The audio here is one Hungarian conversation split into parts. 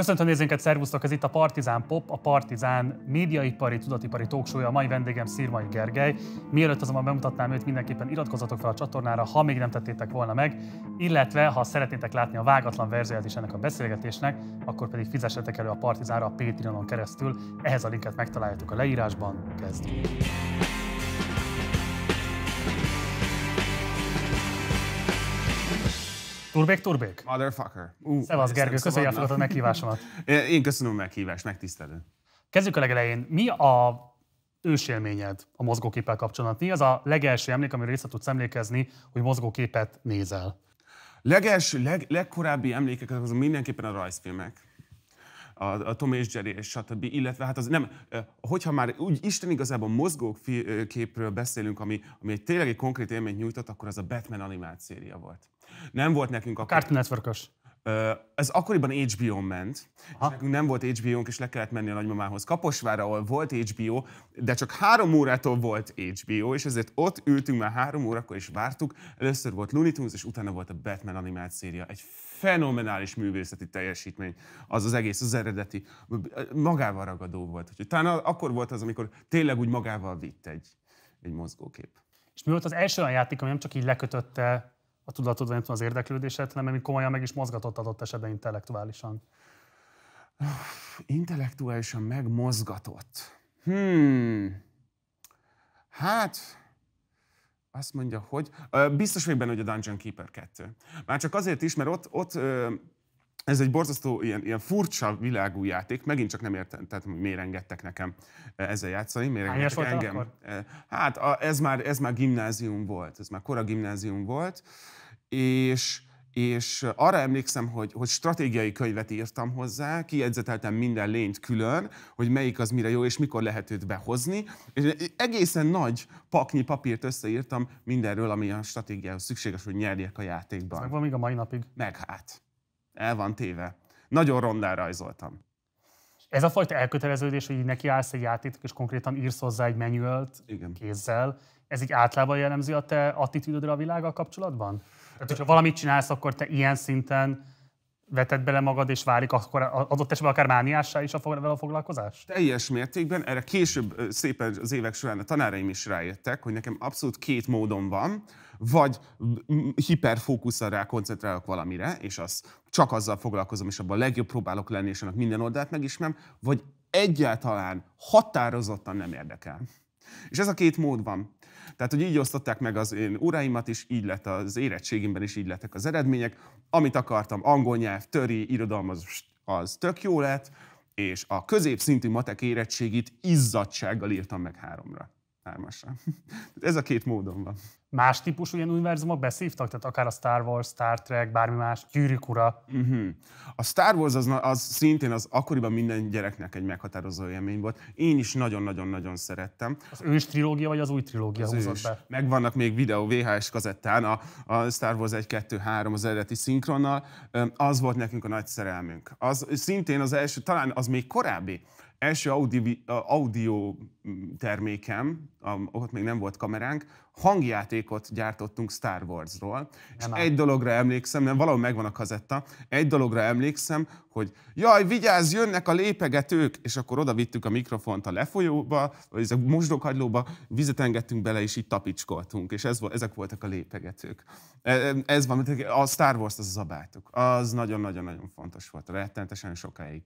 Köszöntöm nézőinket, szervusztok! Ez itt a Partizán Pop, a Partizán médiaipari, tudatipari talksója. A mai vendégem Szirmai Gergely. Mielőtt azonban bemutatnám őt, mindenképpen iratkozzatok fel a csatornára, ha még nem tettétek volna meg, illetve ha szeretnétek látni a vágatlan verzióját is ennek a beszélgetésnek, akkor pedig fizessetek elő a Partizánra a Patreonon keresztül. Ehhez a linket megtaláljátok a leírásban. Kezdjük! Turbék, Turbék? Motherfucker. Uh, Szevasz Gergő, köszönjük, hogy elfogadtad meghívásomat. Én köszönöm a meghívást, megtisztelő. Kezdjük a legelején. Mi a ősélményed a mozgóképpel kapcsolatban? Mi az a legelső emlék, amire vissza tudsz emlékezni, hogy mozgóképet nézel? Legelső, leg, legkorábbi emlékek azok mindenképpen a rajzfilmek. A, a Tom és Jerry és stb. Illetve hát az nem, hogyha már úgy Isten igazából mozgóképről beszélünk, ami, ami egy tényleg egy konkrét élményt nyújtott, akkor az a Batman animációja volt nem volt nekünk a... Cartoon network ez akkoriban hbo ment, Aha. és nekünk nem volt HBO-nk, és le kellett menni a nagymamához Kaposvára, ahol volt HBO, de csak három órától volt HBO, és ezért ott ültünk már három órakor, és vártuk. Először volt Looney Tunes, és utána volt a Batman animált széria. Egy fenomenális művészeti teljesítmény. Az az egész, az eredeti. Magával ragadó volt. Úgyhogy talán akkor volt az, amikor tényleg úgy magával vitt egy, egy mozgókép. És mi volt az első olyan játék, ami nem csak így lekötötte a tudatod, vagy az érdeklődésed, hanem ami komolyan meg is mozgatott adott esetben intellektuálisan. Intellektuálisan megmozgatott. Hmm. Hát, azt mondja, hogy... Biztos végben, benne, hogy a Dungeon Keeper 2. Már csak azért is, mert ott, ott ez egy borzasztó, ilyen, ilyen furcsa világú játék, megint csak nem értem, tehát miért engedtek nekem eh, ezzel játszani, miért Hány engedtek engem. Akkor? Eh, hát a, ez, már, ez már gimnázium volt, ez már kora gimnázium volt, és és arra emlékszem, hogy, hogy stratégiai könyvet írtam hozzá, kiegyzeteltem minden lényt külön, hogy melyik az mire jó, és mikor lehet őt behozni, és egészen nagy paknyi papírt összeírtam mindenről, ami a stratégiához szükséges, hogy nyerjek a játékban. Ez meg van még a mai napig. Meg hát el van téve. Nagyon rondán rajzoltam. Ez a fajta elköteleződés, hogy neki nekiállsz egy játéknak, és konkrétan írsz hozzá egy menüölt kézzel, ez így általában jellemzi a te attitűdödre a világgal kapcsolatban? Tehát, hogyha valamit csinálsz, akkor te ilyen szinten veted bele magad, és válik akkor adott esetben akár mániássá is a a foglalkozás? Teljes mértékben. Erre később szépen az évek során a tanáraim is rájöttek, hogy nekem abszolút két módon van vagy hiperfókuszra rá koncentrálok valamire, és az csak azzal foglalkozom, és abban a legjobb próbálok lenni, és annak minden oldalt megismerem, vagy egyáltalán határozottan nem érdekel. És ez a két mód van. Tehát, hogy így osztották meg az én uraimat is, így lett az érettségimben is, így lettek az eredmények. Amit akartam, angol nyelv, töri, irodalom, az, az tök jó lett, és a középszintű matek érettségit izzadsággal írtam meg háromra hármasra. Ez a két módon van. Más típusú ilyen univerzumok beszívtak? Tehát akár a Star Wars, Star Trek, bármi más, gyűrűk ura? Uh-huh. A Star Wars az, az szintén az akkoriban minden gyereknek egy meghatározó élmény volt. Én is nagyon-nagyon-nagyon szerettem. Az ős trilógia vagy az új trilógia az húzott ős. be? Megvannak még videó VHS kazettán a, a Star Wars 1, 2, 3 az eredeti szinkronnal. Az volt nekünk a nagy szerelmünk. Az szintén az első, talán az még korábbi első audio, audio mm, termékem, ott még nem volt kameránk, hangjátékot gyártottunk Star Warsról. és nem egy dologra emlékszem, nem, valahol megvan a kazetta, egy dologra emlékszem, hogy jaj, vigyázz, jönnek a lépegetők, és akkor oda vittük a mikrofont a lefolyóba, vagy a mosdókhagylóba, vizet engedtünk bele, és így tapicskoltunk, és ez, ezek voltak a lépegetők. E, e, ez van, a Star Wars az zabáltuk. Az nagyon-nagyon-nagyon fontos volt, rettenetesen sokáig.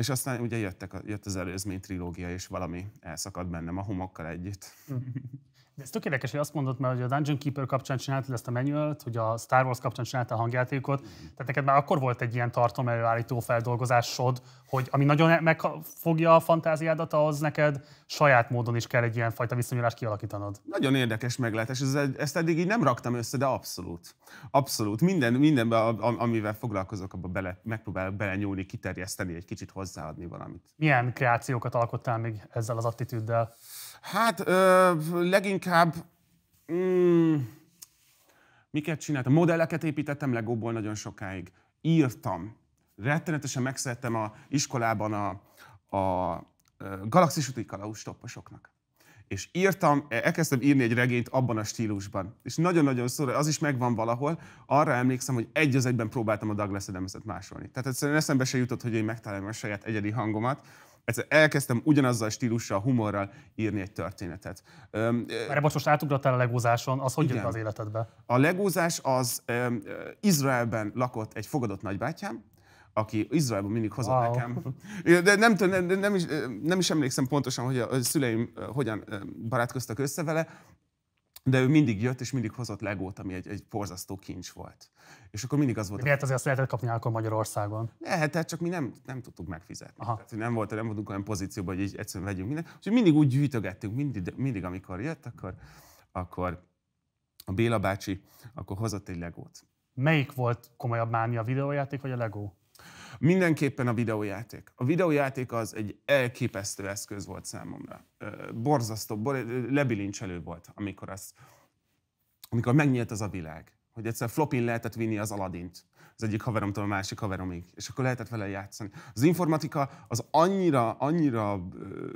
És aztán ugye jöttek, jött az előzmény trilógia, és valami elszakadt bennem a homokkal együtt. De ez tökéletes, hogy azt mondod, mert hogy a Dungeon Keeper kapcsán csináltad ezt a menüt, hogy a Star Wars kapcsán csináltál a hangjátékot, tehát neked már akkor volt egy ilyen tartom előállító feldolgozásod, hogy ami nagyon megfogja a fantáziádat, ahhoz neked saját módon is kell egy ilyen fajta viszonyulást kialakítanod. Nagyon érdekes meglátás, ez, ezt eddig így nem raktam össze, de abszolút. Abszolút. Minden, minden amivel foglalkozok, abba bele, megpróbálok belenyúlni, kiterjeszteni, egy kicsit hozzáadni valamit. Milyen kreációkat alkottál még ezzel az attitűddel? Hát ö, leginkább... Mm, miket csináltam? Modelleket építettem Legóból nagyon sokáig. Írtam. Rettenetesen megszerettem a iskolában a, a, a galaxis uti és írtam, e, elkezdtem írni egy regényt abban a stílusban. És nagyon-nagyon szóra, az is megvan valahol, arra emlékszem, hogy egy az egyben próbáltam a Douglas adams másolni. Tehát egyszerűen eszembe se jutott, hogy én megtaláljam a saját egyedi hangomat, Egyszerűen elkezdtem ugyanazzal a stílussal, humorral írni egy történetet. E, Erre most most átugrottál a legózáson, az hogy jött az életedbe? A legózás az e, Izraelben lakott egy fogadott nagybátyám, aki Izraelben mindig hozott wow. nekem. De nem, tudom, nem, nem, is, nem is emlékszem pontosan, hogy a szüleim hogyan barátkoztak össze vele, de ő mindig jött, és mindig hozott legót, ami egy, egy porzasztó kincs volt. És akkor mindig az volt... Miért azért azt lehetett kapni akkor Magyarországon? tehát csak mi nem, nem tudtuk megfizetni. Tehát, nem, volt, nem voltunk olyan pozícióban, hogy így egyszerűen vegyünk mindent. És mindig úgy gyűjtögettünk, mindig, mindig amikor jött, akkor, akkor a Béla bácsi akkor hozott egy legót. Melyik volt komolyabb mánia, a videójáték vagy a legó? Mindenképpen a videójáték. A videójáték az egy elképesztő eszköz volt számomra. Borzasztó, bor, lebilincselő volt, amikor, az, amikor megnyílt az a világ. Hogy egyszer flopin lehetett vinni az Aladint az egyik haveromtól a másik haveromig. És akkor lehetett vele játszani. Az informatika az annyira, annyira ö,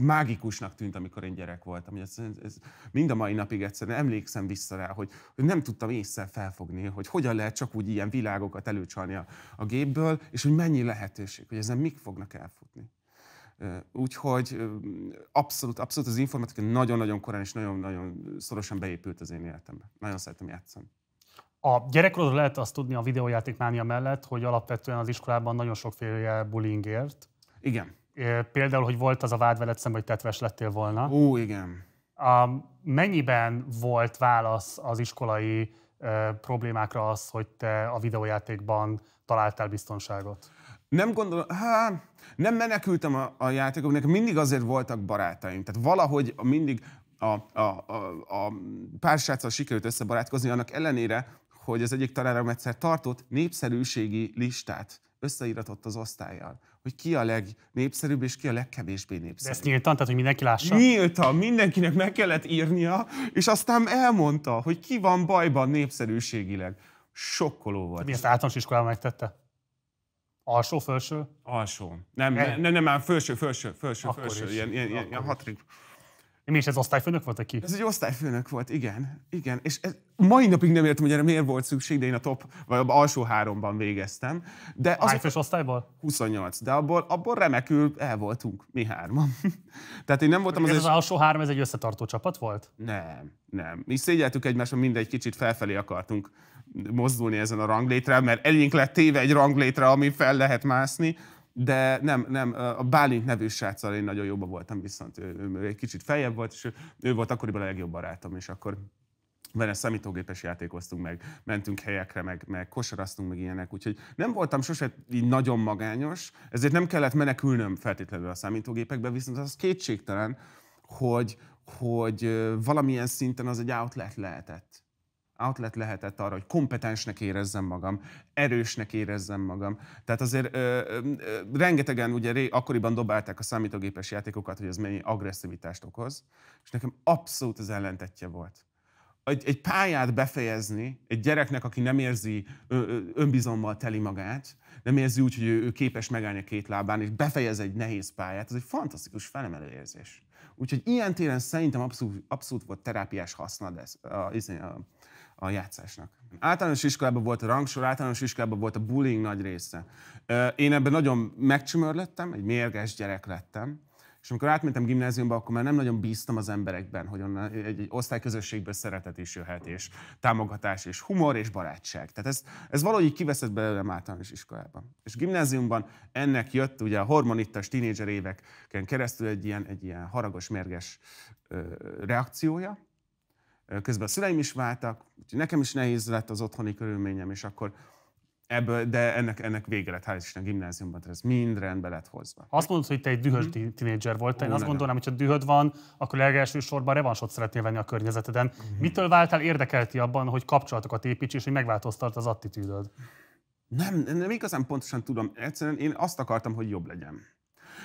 mágikusnak tűnt, amikor én gyerek voltam. Hogy ez, ez, mind a mai napig egyszerűen emlékszem vissza rá, hogy, hogy nem tudtam észre felfogni, hogy hogyan lehet csak úgy ilyen világokat előcsalni a, a gépből, és hogy mennyi lehetőség, hogy ezen mik fognak elfutni. Úgyhogy abszolút, abszolút az informatika nagyon-nagyon korán és nagyon-nagyon szorosan beépült az én életembe. Nagyon szeretem játszani. A gyerekkorodról lehet azt tudni a videójátékmánia mellett, hogy alapvetően az iskolában nagyon sokféle bullying ért. Igen. Például, hogy volt az a vád veled szemben, hogy tetves lettél volna. Ú, igen. A, mennyiben volt válasz az iskolai e, problémákra az, hogy te a videójátékban találtál biztonságot? Nem gondolom, Hát nem menekültem a, a játékok, nekem mindig azért voltak barátaim. Tehát valahogy mindig a, a, a, a pár sikerült összebarátkozni, annak ellenére, hogy az egyik tanárom egyszer tartott népszerűségi listát, összeíratott az osztályjal, hogy ki a legnépszerűbb és ki a legkevésbé népszerű. De ezt nyíltan, tehát hogy mindenki lássa? Nyíltan, mindenkinek meg kellett írnia, és aztán elmondta, hogy ki van bajban népszerűségileg. Sokkoló volt. Mi ezt általános iskolában megtette? Alsó, felső? Alsó. Nem, nem, nem, nem, nem felső, felső, felső, Akkor felső. Is. Ilyen, ilyen, ilyen, ilyen hatrik. Mi is ez osztályfőnök volt aki? Ez egy osztályfőnök volt, igen. igen. És ez, mai napig nem értem, hogy erre miért volt szükség, de én a top, vagy alsó háromban végeztem. De az Hányfős fős osztályból? 28, de abból, abból remekül el voltunk, mi hárman. Tehát én nem voltam az... Ez az alsó három, ez egy összetartó csapat volt? Nem, nem. Mi szégyeltük egymást, mindegy kicsit felfelé akartunk mozdulni ezen a ranglétre, mert elénk lett téve egy ranglétre, ami fel lehet mászni, de nem, nem, a Bálint nevű sráccal én nagyon jobban voltam, viszont ő, ő egy kicsit feljebb volt, és ő, ő volt akkoriban a legjobb barátom, és akkor vele számítógépes játékoztunk meg, mentünk helyekre, meg, meg kosaraztunk, meg ilyenek, úgyhogy nem voltam sose így nagyon magányos, ezért nem kellett menekülnöm feltétlenül a számítógépekbe, viszont az kétségtelen, hogy, hogy valamilyen szinten az egy outlet lehetett outlet lehetett arra, hogy kompetensnek érezzem magam, erősnek érezzem magam. Tehát azért ö, ö, rengetegen ugye ré, akkoriban dobálták a számítógépes játékokat, hogy ez mennyi agresszivitást okoz, és nekem abszolút az ellentetje volt. Egy, egy pályát befejezni egy gyereknek, aki nem érzi ö, ö, önbizommal teli magát, nem érzi úgy, hogy ő, ő képes megállni a két lábán, és befejez egy nehéz pályát, ez egy fantasztikus felemelő érzés. Úgyhogy ilyen téren szerintem abszolút, abszolút volt terápiás hasznad ez, a, izé, a, a a játszásnak. Általános iskolában volt a rangsor, általános iskolában volt a bullying nagy része. Én ebben nagyon megcsümörlöttem, egy mérges gyerek lettem, és amikor átmentem gimnáziumba, akkor már nem nagyon bíztam az emberekben, hogy onnan egy, egy osztályközösségből szeretet is jöhet, és támogatás, és humor, és barátság. Tehát ez, ez valahogy kiveszett belőlem általános iskolában. És gimnáziumban ennek jött ugye a hormonittas tínédzser éveken keresztül egy ilyen, egy ilyen haragos, mérges ö, reakciója, közben a szüleim is váltak, úgyhogy nekem is nehéz lett az otthoni körülményem, és akkor ebből, de ennek, ennek vége lett, hál' Isten, a gimnáziumban, tehát ez mind rendbe lett hozva. Azt mondod, hogy te egy dühös mm-hmm. tinédzser voltál. Én azt gondolom, gondolnám, hogy ha dühöd van, akkor sorban revansot szeretnél venni a környezeteden. Mm-hmm. Mitől váltál érdekelti abban, hogy kapcsolatokat építs, és hogy megváltoztat az attitűdöd? Nem, nem igazán pontosan tudom. Egyszerűen én azt akartam, hogy jobb legyen.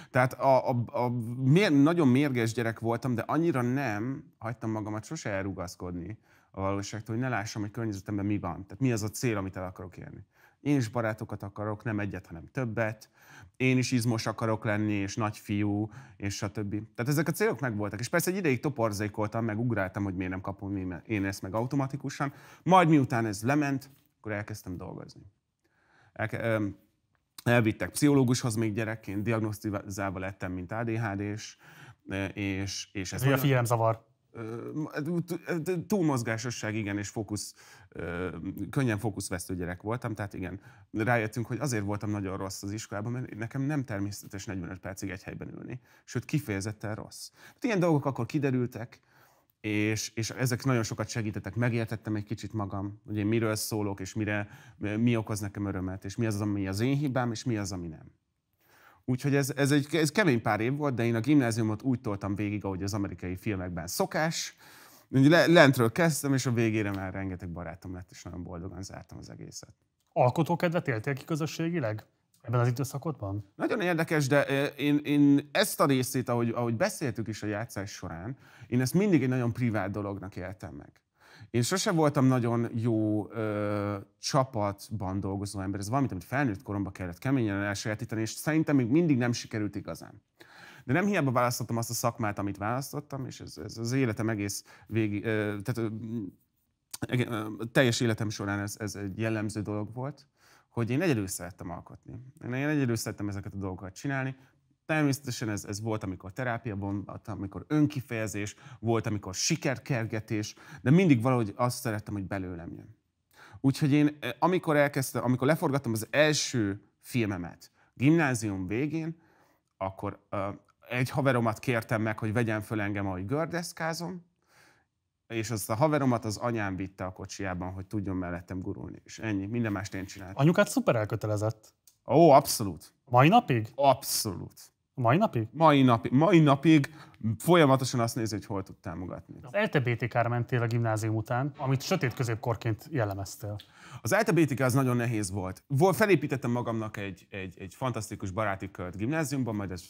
Tehát a, a, a, mér, nagyon mérges gyerek voltam, de annyira nem hagytam magamat sose elrugaszkodni a valóságtól, hogy ne lássam, hogy környezetemben mi van. Tehát mi az a cél, amit el akarok érni. Én is barátokat akarok, nem egyet, hanem többet. Én is izmos akarok lenni, és nagy fiú és stb. Tehát ezek a célok megvoltak. És persze egy ideig toporzékoltam, meg ugráltam, hogy miért nem kapom én ezt meg automatikusan. Majd miután ez lement, akkor elkezdtem dolgozni. Elke- elvittek pszichológushoz még gyerekként, diagnosztizálva lettem, mint ADHD-s, e, és, és ez... Ez a zavar? Túlmozgásosság, igen, és fókusz, könnyen fókuszvesztő gyerek voltam, tehát igen, rájöttünk, hogy azért voltam nagyon rossz az iskolában, mert nekem nem természetes 45 percig egy helyben ülni, sőt kifejezetten rossz. Hát ilyen dolgok akkor kiderültek, és, és ezek nagyon sokat segítettek. Megértettem egy kicsit magam, hogy én miről szólok, és mire, mi okoz nekem örömet, és mi az, ami az én hibám, és mi az, ami nem. Úgyhogy ez, ez egy ez kemény pár év volt, de én a gimnáziumot úgy toltam végig, ahogy az amerikai filmekben szokás. Lentről kezdtem, és a végére már rengeteg barátom lett, és nagyon boldogan zártam az egészet. Alkotókedvet éltél ki közösségileg? Ebben az időszakotban. Nagyon érdekes, de én, én ezt a részét, ahogy, ahogy beszéltük is a játszás során, én ezt mindig egy nagyon privát dolognak éltem meg. Én sose voltam nagyon jó ö, csapatban dolgozó ember. Ez valamit, amit felnőtt koromban kellett keményen elsajátítani, és szerintem még mindig nem sikerült igazán. De nem hiába választottam azt a szakmát, amit választottam, és ez, ez az életem egész végig, ö, tehát ö, teljes életem során ez, ez egy jellemző dolog volt hogy én egyedül szerettem alkotni. Én egyedül szerettem ezeket a dolgokat csinálni. Természetesen ez, ez volt, amikor terápia volt, amikor önkifejezés, volt, amikor sikerkergetés, de mindig valahogy azt szerettem, hogy belőlem jön. Úgyhogy én, eh, amikor elkezdtem, amikor leforgattam az első filmemet gimnázium végén, akkor uh, egy haveromat kértem meg, hogy vegyen föl engem, ahogy gördeszkázom, és azt a haveromat az anyám vitte a kocsiában, hogy tudjon mellettem gurulni, és ennyi, minden mást én csináltam. Anyukát szuper elkötelezett. Ó, abszolút. Mai napig? Abszolút. Mai napig? Mai napig, mai napig folyamatosan azt nézi, hogy hol tud támogatni. Az LTBTK-ra mentél a gimnázium után, amit sötét középkorként jellemeztél. Az LTBTK az nagyon nehéz volt. Felépítettem magamnak egy, egy, egy fantasztikus baráti kört gimnáziumban, majd ez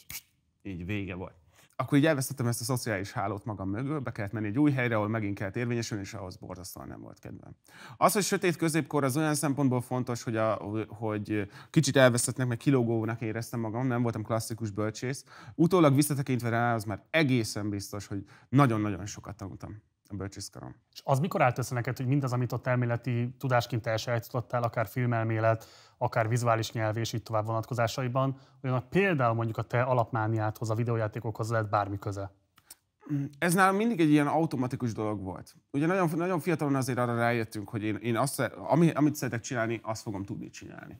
így vége volt akkor így elvesztettem ezt a szociális hálót magam mögül, be kellett menni egy új helyre, ahol megint kellett érvényesülni, és ahhoz borzasztóan nem volt kedvem. Az, hogy sötét középkor, az olyan szempontból fontos, hogy, a, hogy kicsit elvesztettnek, meg kilógónak éreztem magam, nem voltam klasszikus bölcsész. Utólag visszatekintve rá, az már egészen biztos, hogy nagyon-nagyon sokat tanultam a bölcsészkarom. És az mikor állt össze neked, hogy mindaz, amit ott elméleti tudásként elsajátítottál, akár filmelmélet, akár vizuális nyelv és így tovább vonatkozásaiban, olyanak például mondjuk a te alapmániádhoz, a videójátékokhoz lehet bármi köze? Ez nálam mindig egy ilyen automatikus dolog volt. Ugye nagyon, nagyon fiatalon azért arra rájöttünk, hogy én, én azt, ami, amit szeretek csinálni, azt fogom tudni csinálni.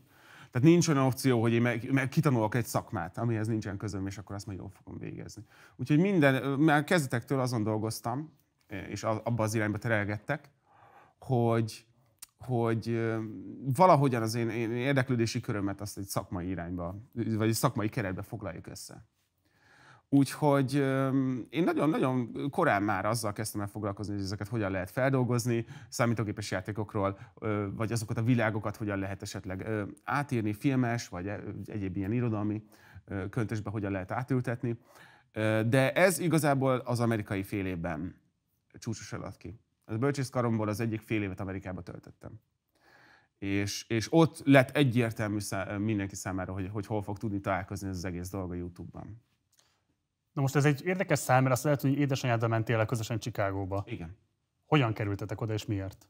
Tehát nincs olyan opció, hogy én meg, meg kitanulok egy szakmát, amihez nincsen közöm, és akkor azt majd jól fogom végezni. Úgyhogy minden, már kezdetektől azon dolgoztam, és abba az irányba terelgettek, hogy, hogy valahogyan az én, én érdeklődési körömet azt egy szakmai irányba, vagy egy szakmai keretbe foglaljuk össze. Úgyhogy én nagyon-nagyon korán már azzal kezdtem el foglalkozni, hogy ezeket hogyan lehet feldolgozni, számítógépes játékokról, vagy azokat a világokat hogyan lehet esetleg átírni, filmes, vagy e, egyéb ilyen irodalmi köntösbe hogyan lehet átültetni. De ez igazából az amerikai fél évben csúcsos alatt ki. Az bölcsészkaromból az egyik fél évet Amerikába töltöttem. És, és ott lett egyértelmű szá- mindenki számára, hogy, hogy hol fog tudni találkozni ez az egész dolog a YouTube-ban. Na most ez egy érdekes szám, mert azt lehet, hogy édesanyáddal mentél el közösen Csikágóba. Igen. Hogyan kerültetek oda, és miért?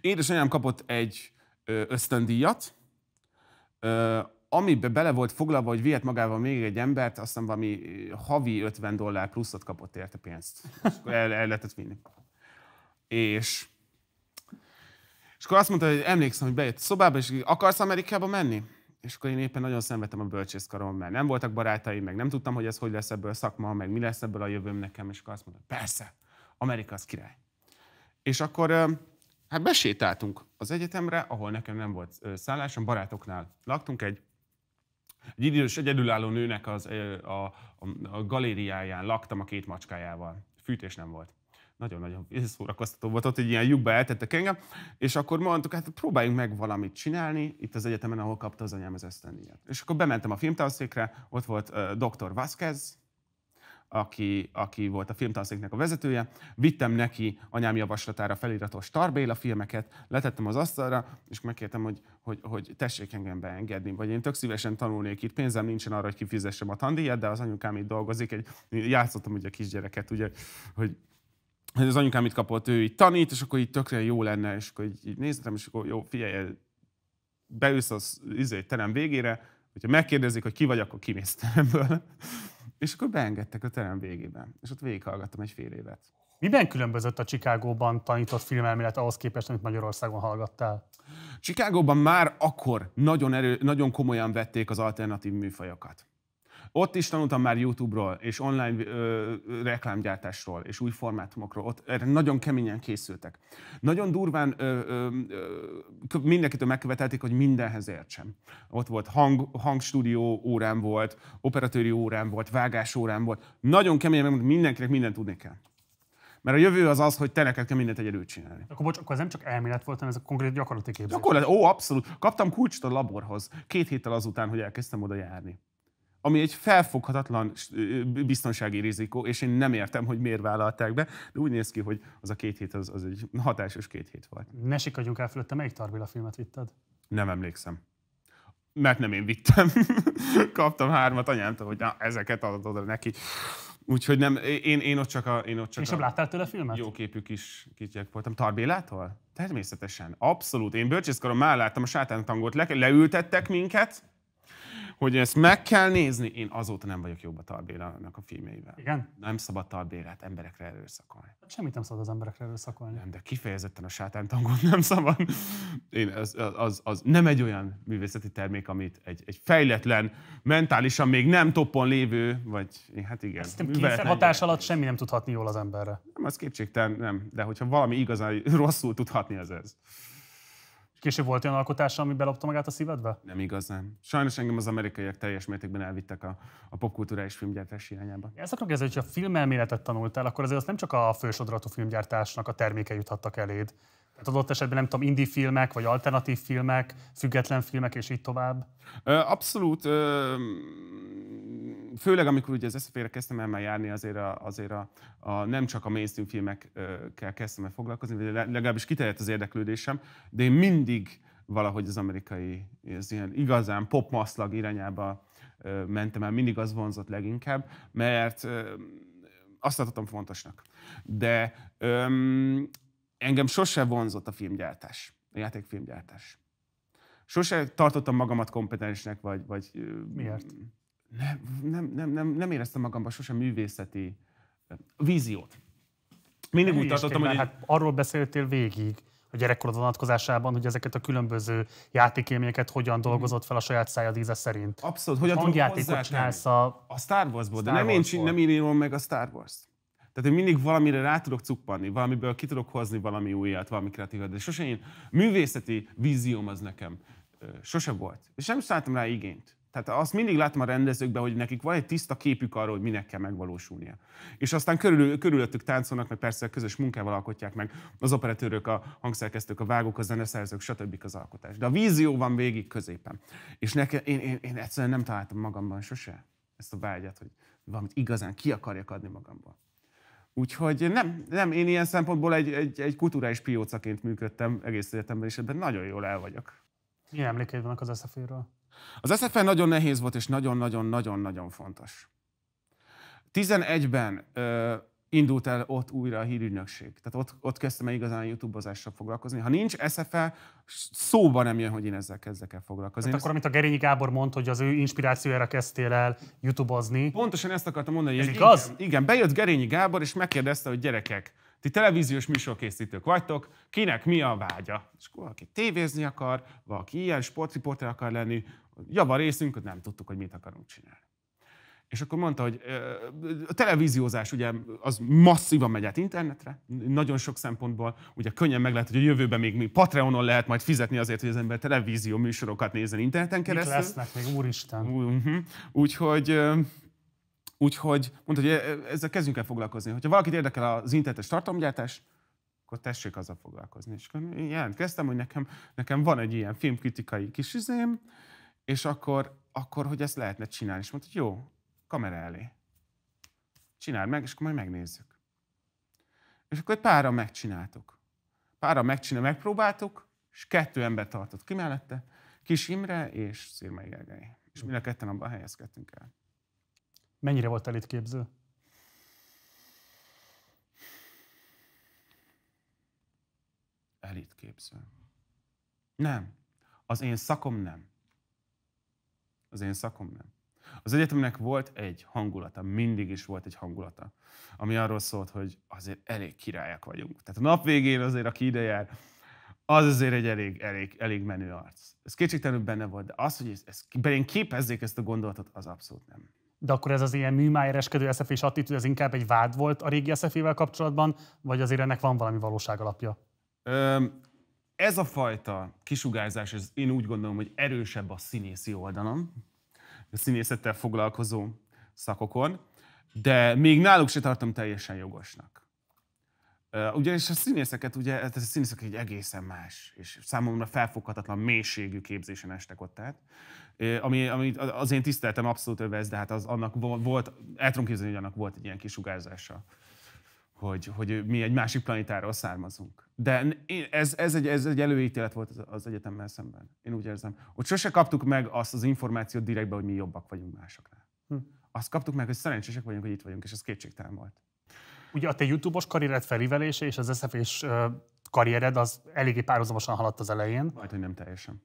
Édesanyám kapott egy ösztöndíjat, amibe bele volt foglalva, hogy vihet magával még egy embert, aztán valami eh, havi 50 dollár pluszot kapott érte pénzt. És akkor el, el lehetett vinni. És, és akkor azt mondta, hogy emlékszem, hogy bejött a szobába, és akarsz Amerikába menni? És akkor én éppen nagyon szenvedtem a bölcsészkaron, mert nem voltak barátaim, meg nem tudtam, hogy ez hogy lesz ebből a szakma, meg mi lesz ebből a jövőm nekem, és akkor azt mondta, persze, Amerika az király. És akkor eh, hát besétáltunk az egyetemre, ahol nekem nem volt eh, szállásom, barátoknál laktunk egy egy idős, egyedülálló nőnek az, a, a, a galériáján laktam a két macskájával. Fűtés nem volt nagyon-nagyon szórakoztató volt, ott egy ilyen lyukba eltettek engem, és akkor mondtuk, hát próbáljunk meg valamit csinálni, itt az egyetemen, ahol kapta az anyám az ösztöndíjat. És akkor bementem a filmtanszékre, ott volt uh, dr. Vasquez, aki, aki volt a filmtanszéknek a vezetője. Vittem neki anyám javaslatára feliratos Tarbéla filmeket, letettem az asztalra, és megkértem, hogy, hogy, hogy tessék engem beengedni, vagy én tök szívesen tanulnék itt, pénzem nincsen arra, hogy kifizessem a tandíjat, de az anyukám itt dolgozik, egy, játszottam ugye a kisgyereket, ugye, hogy az anyukám itt kapott, ő itt tanít, és akkor így tökre jó lenne, és akkor így, így néztem, és akkor jó, figyelj, beülsz az izé, terem végére, hogyha megkérdezik, hogy ki vagy, akkor kimész teremből. És akkor beengedtek a terem végében, és ott végighallgattam egy fél évet. Miben különbözött a Csikágóban tanított filmelmélet ahhoz képest, amit Magyarországon hallgattál? Csikágóban már akkor nagyon, erő, nagyon komolyan vették az alternatív műfajokat. Ott is tanultam már YouTube-ról, és online ö, reklámgyártásról, és új formátumokról. Ott erre nagyon keményen készültek. Nagyon durván ö, ö, ö, mindenkitől megkövetelték, hogy mindenhez értsem. Ott volt hang, hangstúdió órám volt, operatőri órám volt, vágás órám volt. Nagyon keményen megmondtam, mindenkinek mindent tudni kell. Mert a jövő az az, hogy te neked kell mindent egyedül csinálni. Akkor bocs, akkor ez nem csak elmélet volt, hanem ez a konkrét gyakorlati képzés. Gyakorlat, ó, abszolút. Kaptam kulcsot a laborhoz két héttel azután, hogy elkezdtem oda járni ami egy felfoghatatlan biztonsági rizikó, és én nem értem, hogy miért vállalták be, de úgy néz ki, hogy az a két hét az, az egy hatásos két hét volt. Ne sikadjunk el fölötte, melyik Tarbilla filmet vitted? Nem emlékszem. Mert nem én vittem. Kaptam hármat anyámtól, hogy na, ezeket adod oda neki. Úgyhogy nem, én, én ott csak a... Én ott csak És a láttál tőle filmet? Jó képű kis kityek voltam. Tarbélától? Természetesen. Abszolút. Én bölcsészkorom már láttam a sátántangot. Le, leültettek minket, hogy ezt meg kell nézni. Én azóta nem vagyok jobb a Tarbélának a filmjeivel. Igen? Nem szabad Tarbélát emberekre erőszakolni. Hát semmit nem szabad az emberekre erőszakolni. Nem, de kifejezetten a sátántangot nem szabad. Én, az, az, az, nem egy olyan művészeti termék, amit egy, egy fejletlen, mentálisan még nem toppon lévő, vagy hát igen. nem hatás alatt semmi nem tudhatni jól az emberre. Nem, az kétségtelen, nem. De hogyha valami igazán rosszul tudhatni, az ez. Később volt olyan alkotása, ami belopta magát a szívedbe? Nem igazán. Sajnos engem az amerikaiak teljes mértékben elvittek a, a popkulturális filmgyártás irányába. Ezt akarom kérdezni, hogy ha filmelméletet tanultál, akkor azért azt nem csak a fősodratú filmgyártásnak a terméke juthattak eléd. Tehát adott esetben nem tudom, indie filmek, vagy alternatív filmek, független filmek, és így tovább? Abszolút főleg amikor ugye az eszefére kezdtem el már járni, azért, a, azért a, a, nem csak a mainstream filmekkel kezdtem el foglalkozni, vagy legalábbis kiterjedt az érdeklődésem, de én mindig valahogy az amerikai, az ilyen igazán popmaszlag irányába mentem el, mindig az vonzott leginkább, mert azt tartottam fontosnak. De öm, engem sose vonzott a filmgyártás, a játékfilmgyártás. Sose tartottam magamat kompetensnek, vagy... vagy Miért? nem, nem, nem, nem, nem éreztem magamban sosem művészeti víziót. Mindig úgy tartottam, hogy... Hát arról beszéltél végig a gyerekkorod vonatkozásában, hogy ezeket a különböző játékélményeket hogyan mhm. dolgozott fel a saját szájad íze szerint. Abszolút, hogyan Hangjátékot csinálsz a... A Star Wars-ból, Star de nem, wars én, nem én írom meg a Star Wars-t. Tehát én mindig valamire rá tudok cuppanni, valamiből ki tudok hozni valami újat, valami kreatívat, de sosem én művészeti vízióm az nekem sose volt. És nem szálltam rá igényt. Tehát azt mindig látom a rendezőkben, hogy nekik van egy tiszta képük arról, hogy minek kell megvalósulnia. És aztán körül, körülöttük táncolnak, meg persze közös munkával alkotják meg az operatőrök, a hangszerkesztők, a vágók, a zeneszerzők, stb. az alkotás. De a vízió van végig középen. És neke, én, én, én egyszerűen nem találtam magamban sose ezt a vágyat, hogy valamit igazán ki akarjak adni magamban. Úgyhogy nem, nem, én ilyen szempontból egy, egy, egy kulturális piócaként működtem egész életemben, és ebben nagyon jól el vagyok. Milyen emlékeid vannak az eszeféről? Az SFN nagyon nehéz volt, és nagyon-nagyon-nagyon-nagyon fontos. 11-ben ö, indult el ott újra a hírügynökség. Tehát ott, ott kezdtem el igazán YouTube-ozással foglalkozni. Ha nincs SFE, szóban nem jön, hogy én ezzel kezdek el foglalkozni. Tehát akkor, amit a Gerényi Gábor mond, hogy az ő inspirációjára kezdtél el YouTube-ozni. Pontosan ezt akartam mondani. Ez igaz? Igen, igen, bejött Gerényi Gábor, és megkérdezte, hogy gyerekek, ti televíziós műsorkészítők vagytok, kinek mi a vágya? És akkor valaki tévézni akar, valaki ilyen sportriporter akar lenni, java részünk, hogy nem tudtuk, hogy mit akarunk csinálni. És akkor mondta, hogy a televíziózás ugye az masszívan megy át internetre, nagyon sok szempontból, ugye könnyen meg lehet, hogy a jövőben még, mi Patreonon lehet majd fizetni azért, hogy az ember televízió műsorokat nézzen interneten keresztül. Mik lesznek még, úristen. Uh-huh. Úgyhogy Úgyhogy mondta, hogy e, e, ezzel kezdjünk el foglalkozni. Hogyha valakit érdekel az internetes tartalomgyártás, akkor tessék azzal foglalkozni. És akkor én jelentkeztem, hogy nekem, nekem van egy ilyen filmkritikai kis izém, és akkor, akkor, hogy ezt lehetne csinálni. És mondta, hogy jó, kamera elé. Csináld meg, és akkor majd megnézzük. És akkor egy pára megcsináltuk. Pára megcsinál, megpróbáltuk, és kettő ember tartott ki mellette, Kis Imre és Szirmai Gergely. És mind a ketten abban helyezkedtünk el. Mennyire volt itt képző? Elitképző. Nem. Az én szakom nem. Az én szakom nem. Az egyetemnek volt egy hangulata, mindig is volt egy hangulata, ami arról szólt, hogy azért elég királyak vagyunk. Tehát a nap végén azért, aki ide jár, az azért egy elég, elég, elég menő arc. Ez kétségtelenül benne volt, de az, hogy ez, ez, én képezzék ezt a gondolatot, az abszolút nem de akkor ez az ilyen műmájereskedő SZF és attitűd, ez inkább egy vád volt a régi eszefével kapcsolatban, vagy azért ennek van valami valóság alapja? ez a fajta kisugárzás, ez én úgy gondolom, hogy erősebb a színészi oldalon, a színészettel foglalkozó szakokon, de még náluk se tartom teljesen jogosnak. Ugyanis a színészeket, ugye, ez hát a színészek egy egészen más, és számomra felfoghatatlan mélységű képzésen estek ott át ami, ami az én tiszteltem abszolút övez, de hát az annak volt, el tudom képzelni, hogy annak volt egy ilyen kisugárzása. Hogy, hogy mi egy másik planetáról származunk. De ez, ez, egy, ez egy előítélet volt az egyetemmel szemben. Én úgy érzem. Hogy sose kaptuk meg azt az információt direktbe, hogy mi jobbak vagyunk másoknál. Hm. Azt kaptuk meg, hogy szerencsések vagyunk, hogy itt vagyunk, és ez kétségtelen volt. Ugye a te YouTube-os karriered felívelése és az szf karriered az eléggé párhuzamosan haladt az elején. Majd, hogy nem teljesen.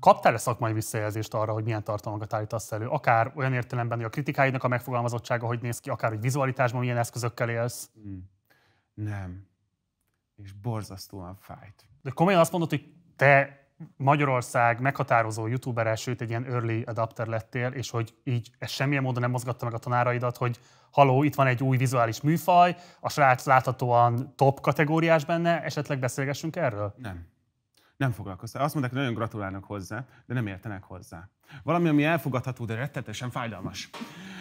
Kaptál-e szakmai visszajelzést arra, hogy milyen tartalmakat állítasz elő? Akár olyan értelemben, hogy a kritikáidnak a megfogalmazottsága hogy néz ki, akár hogy vizualitásban milyen eszközökkel élsz? Hmm. Nem. És borzasztóan fájt. De komolyan azt mondod, hogy te Magyarország meghatározó youtuber sőt egy ilyen early adapter lettél, és hogy így ez semmilyen módon nem mozgatta meg a tanáraidat, hogy haló, itt van egy új vizuális műfaj, a srác láthatóan top kategóriás benne, esetleg beszélgessünk erről? Nem nem foglalkoztak. Azt mondták, hogy nagyon gratulálnak hozzá, de nem értenek hozzá. Valami, ami elfogadható, de rettenetesen fájdalmas.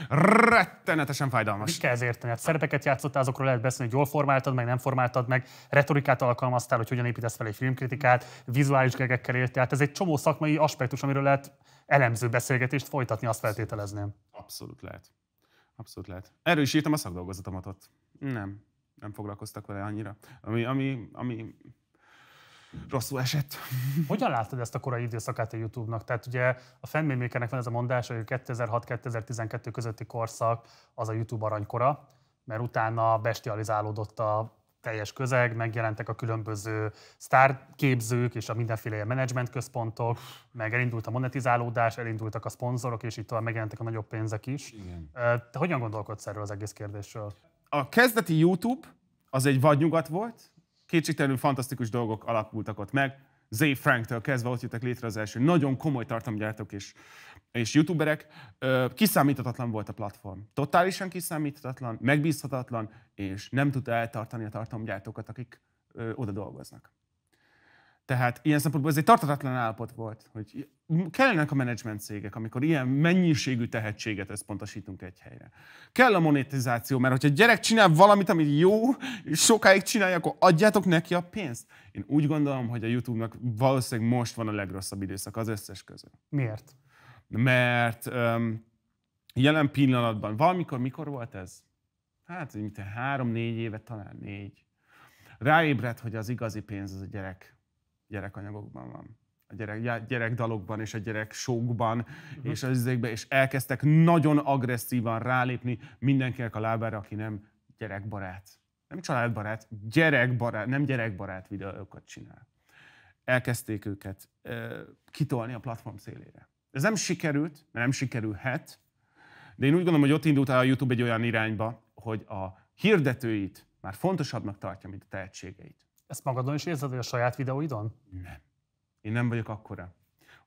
Rettenetesen fájdalmas. Mit kell ez érteni? Hát szerepeket játszottál, azokról lehet beszélni, hogy jól formáltad, meg nem formáltad meg, retorikát alkalmaztál, hogy hogyan építesz fel egy filmkritikát, vizuális gegekkel értél. Hát ez egy csomó szakmai aspektus, amiről lehet elemző beszélgetést folytatni, azt feltételezném. Abszolút lehet. Abszolút lehet. Erről is írtam a szakdolgozatomat ott. Nem, nem foglalkoztak vele annyira. Ami, ami, ami rosszul esett. Hogyan láttad ezt a korai időszakát a YouTube-nak? Tehát ugye a fennmérmékenek van ez a mondás, hogy 2006-2012 közötti korszak az a YouTube aranykora, mert utána bestializálódott a teljes közeg, megjelentek a különböző sztárképzők és a mindenféle menedzsment központok, meg elindult a monetizálódás, elindultak a szponzorok, és itt tovább megjelentek a nagyobb pénzek is. Igen. Te hogyan gondolkodsz erről az egész kérdésről? A kezdeti YouTube az egy vadnyugat volt, kétségtelenül fantasztikus dolgok alakultak ott meg. Z Franktől kezdve ott jöttek létre az első nagyon komoly tartalomgyártók és, és youtuberek. Kiszámíthatatlan volt a platform. Totálisan kiszámíthatatlan, megbízhatatlan, és nem tudta eltartani a tartalomgyártókat, akik oda dolgoznak. Tehát ilyen szempontból ez egy tartatatlan állapot volt, hogy kellenek a menedzsment cégek, amikor ilyen mennyiségű tehetséget összpontosítunk egy helyre. Kell a monetizáció, mert hogyha egy gyerek csinál valamit, amit jó, és sokáig csinálja, akkor adjátok neki a pénzt. Én úgy gondolom, hogy a YouTube-nak valószínűleg most van a legrosszabb időszak az összes közül. Miért? Mert um, jelen pillanatban, valamikor, mikor volt ez? Hát, mint három-négy éve, talán négy. Ráébredt, hogy az igazi pénz az a gyerek gyerekanyagokban van. A gyerek, gyerekdalokban és a gyerek sókban uh-huh. és az üzékben, és elkezdtek nagyon agresszívan rálépni mindenkinek a lábára, aki nem gyerekbarát. Nem családbarát, gyerekbarát, nem gyerekbarát videókat csinál. Elkezdték őket ö, kitolni a platform szélére. Ez nem sikerült, mert nem sikerülhet, de én úgy gondolom, hogy ott indult el a YouTube egy olyan irányba, hogy a hirdetőit már fontosabbnak tartja, mint a tehetségeit. Ezt magadon is érzed, vagy a saját videóidon? Nem. Én nem vagyok akkora,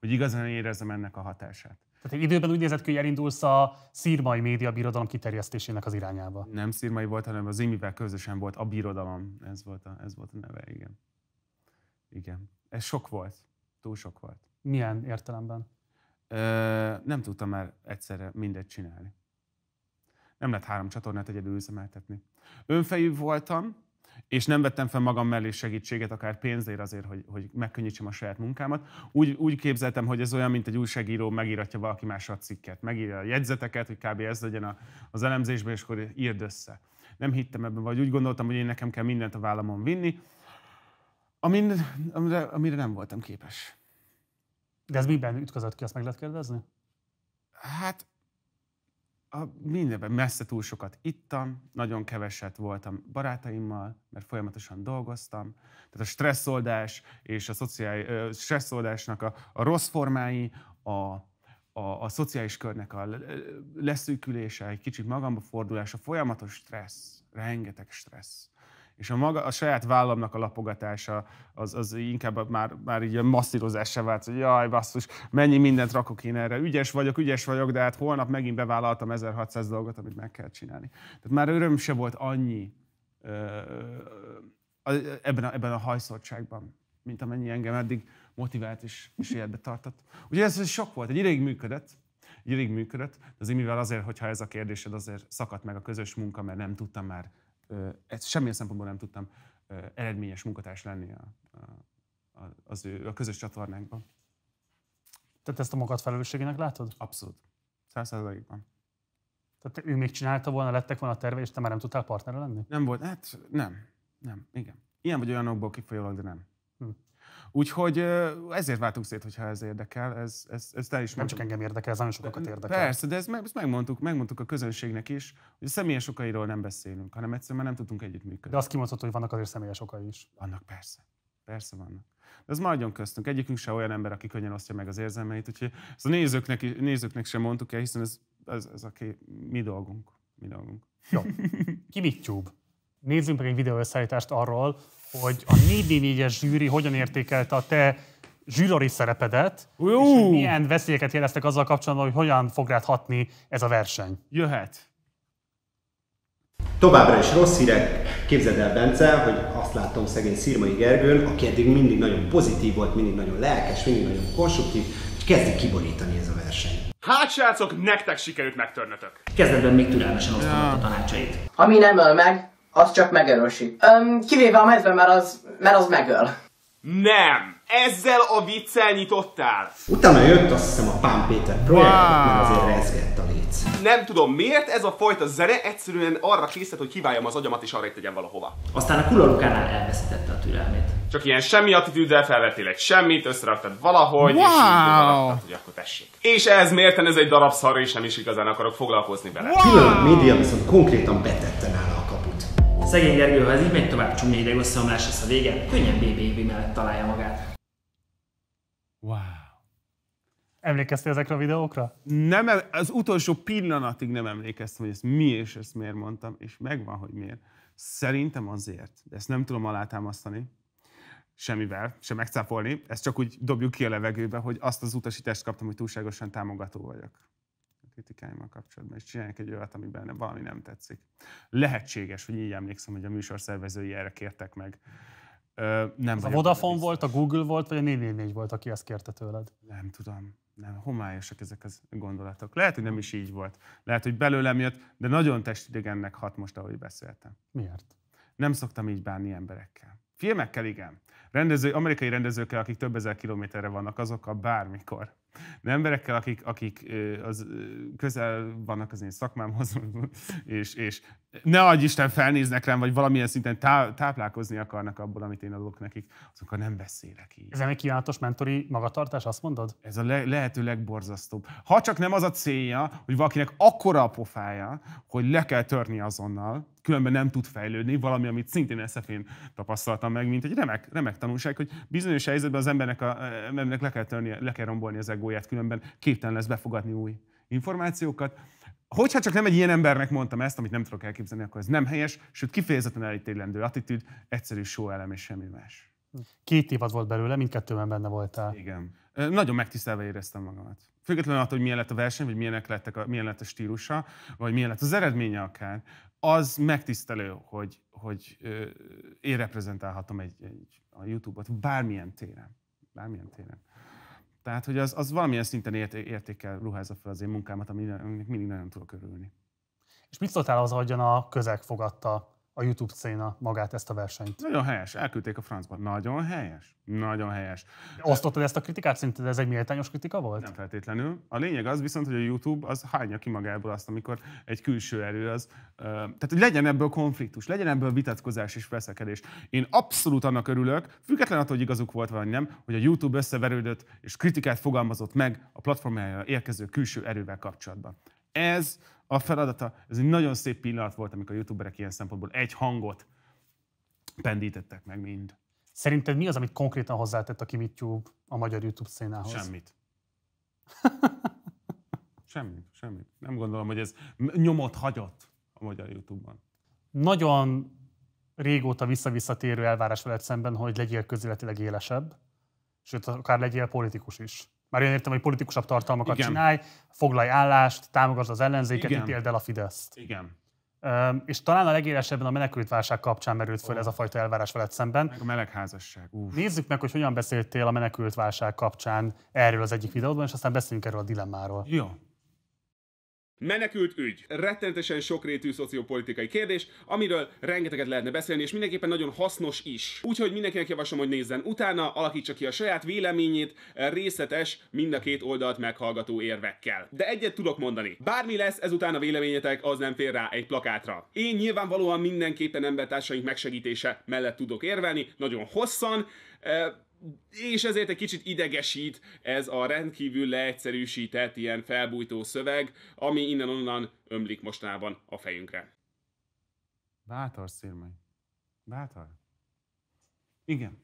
hogy igazán érezem ennek a hatását. Tehát egy időben úgy nézett ki, hogy elindulsz a szírmai média birodalom kiterjesztésének az irányába. Nem szírmai volt, hanem az imivel közösen volt a birodalom. Ez volt a, ez volt a neve, igen. Igen. Ez sok volt. Túl sok volt. Milyen értelemben? Ö, nem tudtam már egyszerre mindet csinálni. Nem lehet három csatornát egyedül üzemeltetni. Önfejű voltam, és nem vettem fel magam mellé segítséget, akár pénzért azért, hogy, hogy megkönnyítsem a saját munkámat. Úgy, úgy képzeltem, hogy ez olyan, mint egy újságíró megíratja valaki más a cikket, megírja a jegyzeteket, hogy kb. ez legyen a, az elemzésben, és akkor írd össze. Nem hittem ebben, vagy úgy gondoltam, hogy én nekem kell mindent a vállamon vinni, amin, amire, amire nem voltam képes. De ez miben ütközött ki, azt meg lehet kérdezni? Hát a mindenben messze túl sokat ittam, nagyon keveset voltam barátaimmal, mert folyamatosan dolgoztam. Tehát a stresszoldás és a szociális, stresszoldásnak a, a rossz formái, a, a, a szociális körnek a leszűkülése, egy kicsit magamba fordulása, folyamatos stressz, rengeteg stressz és a, maga, a saját vállamnak a lapogatása az, az inkább már, már így a masszírozásra vált, hogy jaj, basszus, mennyi mindent rakok én erre, ügyes vagyok, ügyes vagyok, de hát holnap megint bevállaltam 1600 dolgot, amit meg kell csinálni. Tehát már öröm se volt annyi ebben, a, ebben a hajszoltságban, mint amennyi engem eddig motivált és, és életbe tartott. Ugye ez, ez sok volt, egy ideig működött, egy ideig működött, de azért mivel azért, hogyha ez a kérdésed, azért szakadt meg a közös munka, mert nem tudtam már ezt semmilyen szempontból nem tudtam eredményes munkatárs lenni a, a, az ő, a közös csatornákban. Tehát ezt a magad felelősségének látod? Abszolút. Száz százalékban. Tehát ő még csinálta volna, lettek volna a terve, és te már nem tudtál partnere lenni? Nem volt, hát nem. Nem, igen. Ilyen vagy olyanokból kifolyólag, de nem. Hm. Úgyhogy ezért váltunk szét, hogyha ez érdekel. Ez, ez, ez is Nem csak engem érdekel, ez nagyon sokakat érdekel. Persze, de ezt, meg, ezt megmondtuk, megmondtuk a közönségnek is, hogy a személyes okairól nem beszélünk, hanem egyszerűen már nem tudtunk együttműködni. De azt kimondhatod, hogy vannak azért személyes okai is. Vannak persze. Persze vannak. De ez nagyon köztünk. Egyikünk se olyan ember, aki könnyen osztja meg az érzelmeit, úgyhogy ezt a nézőknek, nézőknek sem mondtuk el, hiszen ez, ez, ez aki mi dolgunk. Mi dolgunk. Jó. mit Nézzünk meg egy videó arról, hogy a 4D4-es zsűri hogyan értékelte a te zsűrori szerepedet, Jú. és hogy milyen veszélyeket jeleztek azzal kapcsolatban, hogy hogyan fog rád hatni ez a verseny. Jöhet. Továbbra is rossz hírek. Képzeld el, Bence, hogy azt látom szegény Szirmai Gergőn, aki eddig mindig nagyon pozitív volt, mindig nagyon lelkes, mindig nagyon konstruktív, hogy kezdik kiborítani ez a verseny. Hát srácok, nektek sikerült megtörnötök! Kezdetben még türelmesen osztom ja. a tanácsait. Ami nem öl meg, az csak megerősít. Öm, kivéve a mezben, mert az, mert az megöl. Nem! Ezzel a viccel nyitottál! Utána jött azt hiszem a Pán Péter projekt, wow. mert azért rezgett a léc. Nem tudom miért, ez a fajta zene egyszerűen arra készített, hogy kiváljam az agyamat és arra tegyem valahova. Aztán a kulalukánál elveszítette a türelmét. Csak ilyen semmi attitűddel felvettél egy semmit, összeraktad valahogy, wow. és így hogy akkor tessék. És ez miért ez egy darab szar és nem is igazán akarok foglalkozni vele. Wow. a média viszont konkrétan betette Szegény Gergő, ha ez így megy tovább, csúnya ideg összeomlás lesz a vége, könnyen BBB mellett találja magát. Wow. Emlékeztél ezekre a videókra? Nem, az utolsó pillanatig nem emlékeztem, hogy ezt mi és ezt miért mondtam, és megvan, hogy miért. Szerintem azért, de ezt nem tudom alátámasztani semmivel, sem megcáfolni, ezt csak úgy dobjuk ki a levegőbe, hogy azt az utasítást kaptam, hogy túlságosan támogató vagyok kritikáimmal kapcsolatban, és csinálják egy olyat, amiben valami nem tetszik. Lehetséges, hogy így emlékszem, hogy a műsor szervezői erre kértek meg. Ö, nem a Vodafone volt, a Google volt, vagy a 444 volt, aki ezt kérte tőled? Nem tudom. Nem, homályosak ezek az gondolatok. Lehet, hogy nem is így volt. Lehet, hogy belőlem jött, de nagyon testidegennek hat most, ahogy beszéltem. Miért? Nem szoktam így bánni emberekkel. Filmekkel igen. Rendező, amerikai rendezőkkel, akik több ezer kilométerre vannak, azokkal bármikor. de emberekkel, akik, akik az közel vannak az én szakmámhoz, és, és ne adj Isten felnéznek rám, vagy valamilyen szinten tá, táplálkozni akarnak abból, amit én adok nekik, azokkal nem beszélek így. Ez egy kívánatos mentori magatartás, azt mondod? Ez a le- lehető legborzasztóbb. Ha csak nem az a célja, hogy valakinek akkora a pofája, hogy le kell törni azonnal, különben nem tud fejlődni, valami, amit szintén eszefén tapasztaltam meg, mint egy remek, remek tanulság, hogy bizonyos helyzetben az embernek, a, embernek le kell, törni, le kell rombolni az egó bolygóját, különben képtelen lesz befogadni új információkat. Hogyha csak nem egy ilyen embernek mondtam ezt, amit nem tudok elképzelni, akkor ez nem helyes, sőt kifejezetten elítélendő attitűd, egyszerű elem és semmi más. Két évad volt belőle, mindkettőben benne voltál. Igen. Nagyon megtisztelve éreztem magamat. Függetlenül attól, hogy milyen lett a verseny, vagy milyenek lettek a, milyen lett a stílusa, vagy milyen lett az eredménye akár, az megtisztelő, hogy, hogy én reprezentálhatom egy, egy, a YouTube-ot bármilyen téren. Bármilyen téren. Tehát, hogy az, az valamilyen szinten ért, értékkel ruházza fel az én munkámat, aminek mindig nagyon tudok örülni. És mit szóltál az, ahogyan a közeg fogadta a YouTube széna magát, ezt a versenyt. Nagyon helyes, elküldték a francba. Nagyon helyes. Nagyon helyes. Osztottad ezt a kritikát? Szerinted ez egy méltányos kritika volt? Nem feltétlenül. A lényeg az viszont, hogy a YouTube az hányja ki magából azt, amikor egy külső erő az. Tehát, hogy legyen ebből konfliktus, legyen ebből vitatkozás és veszekedés. Én abszolút annak örülök, független attól, hogy igazuk volt vagy nem, hogy a YouTube összeverődött és kritikát fogalmazott meg a platformjára érkező külső erővel kapcsolatban. Ez a feladata, ez egy nagyon szép pillanat volt, amikor a youtuberek ilyen szempontból egy hangot pendítettek meg mind. Szerinted mi az, amit konkrétan hozzátett a YouTube a magyar YouTube szénához? Semmit. semmit, semmit. Nem gondolom, hogy ez nyomot hagyott a magyar YouTube-ban. Nagyon régóta visszavisszatérő elvárás veled szemben, hogy legyél közéletileg élesebb, sőt, akár legyél politikus is. Már én értem, hogy politikusabb tartalmakat Igen. csinálj, foglalj állást, támogasd az ellenzéket, Igen. ítéld el a Fideszt. Igen. Um, és talán a legélesebben a menekültválság kapcsán merült föl oh. ez a fajta elvárás veled szemben. Meg a melegházasság. Uf. Nézzük meg, hogy hogyan beszéltél a menekültválság kapcsán erről az egyik videóban, és aztán beszéljünk erről a dilemmáról. Jó. Menekült ügy. Rettenetesen sokrétű szociopolitikai kérdés, amiről rengeteget lehetne beszélni, és mindenképpen nagyon hasznos is. Úgyhogy mindenkinek javaslom, hogy nézzen utána, alakítsa ki a saját véleményét részletes, mind a két oldalt meghallgató érvekkel. De egyet tudok mondani. Bármi lesz ezután a véleményetek, az nem fér rá egy plakátra. Én nyilvánvalóan mindenképpen embertársaink megsegítése mellett tudok érvelni, nagyon hosszan és ezért egy kicsit idegesít ez a rendkívül leegyszerűsített ilyen felbújtó szöveg, ami innen-onnan ömlik mostanában a fejünkre. Bátor, Szirmai. Bátor. Igen.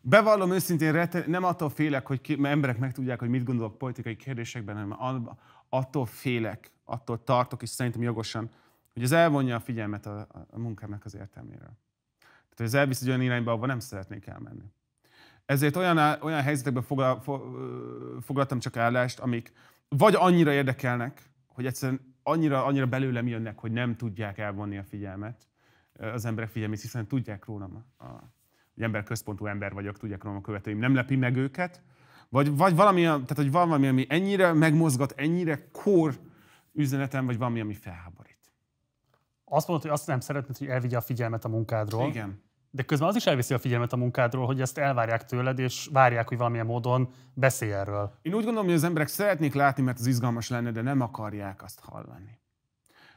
Bevallom őszintén, nem attól félek, hogy ki, mert emberek megtudják, hogy mit gondolok politikai kérdésekben, hanem attól félek, attól tartok, és szerintem jogosan, hogy ez elvonja a figyelmet a, a, a munkámnak az értelméről. Tehát, hogy ez elvisz egy olyan irányba, ahova nem szeretnék elmenni. Ezért olyan, olyan helyzetekben foglal, foglaltam csak állást, amik vagy annyira érdekelnek, hogy egyszerűen annyira, annyira belőlem jönnek, hogy nem tudják elvonni a figyelmet, az emberek figyelmét, hiszen tudják rólam, a, hogy ember központú ember vagyok, tudják rólam a követőim, nem lepi meg őket, vagy, vagy valami, tehát hogy van valami, ami ennyire megmozgat, ennyire kor üzenetem, vagy valami, ami felháborít. Azt mondod, hogy azt nem szeretnéd, hogy elvigye a figyelmet a munkádról. Igen de közben az is elviszi a figyelmet a munkádról, hogy ezt elvárják tőled, és várják, hogy valamilyen módon beszélj erről. Én úgy gondolom, hogy az emberek szeretnék látni, mert az izgalmas lenne, de nem akarják azt hallani.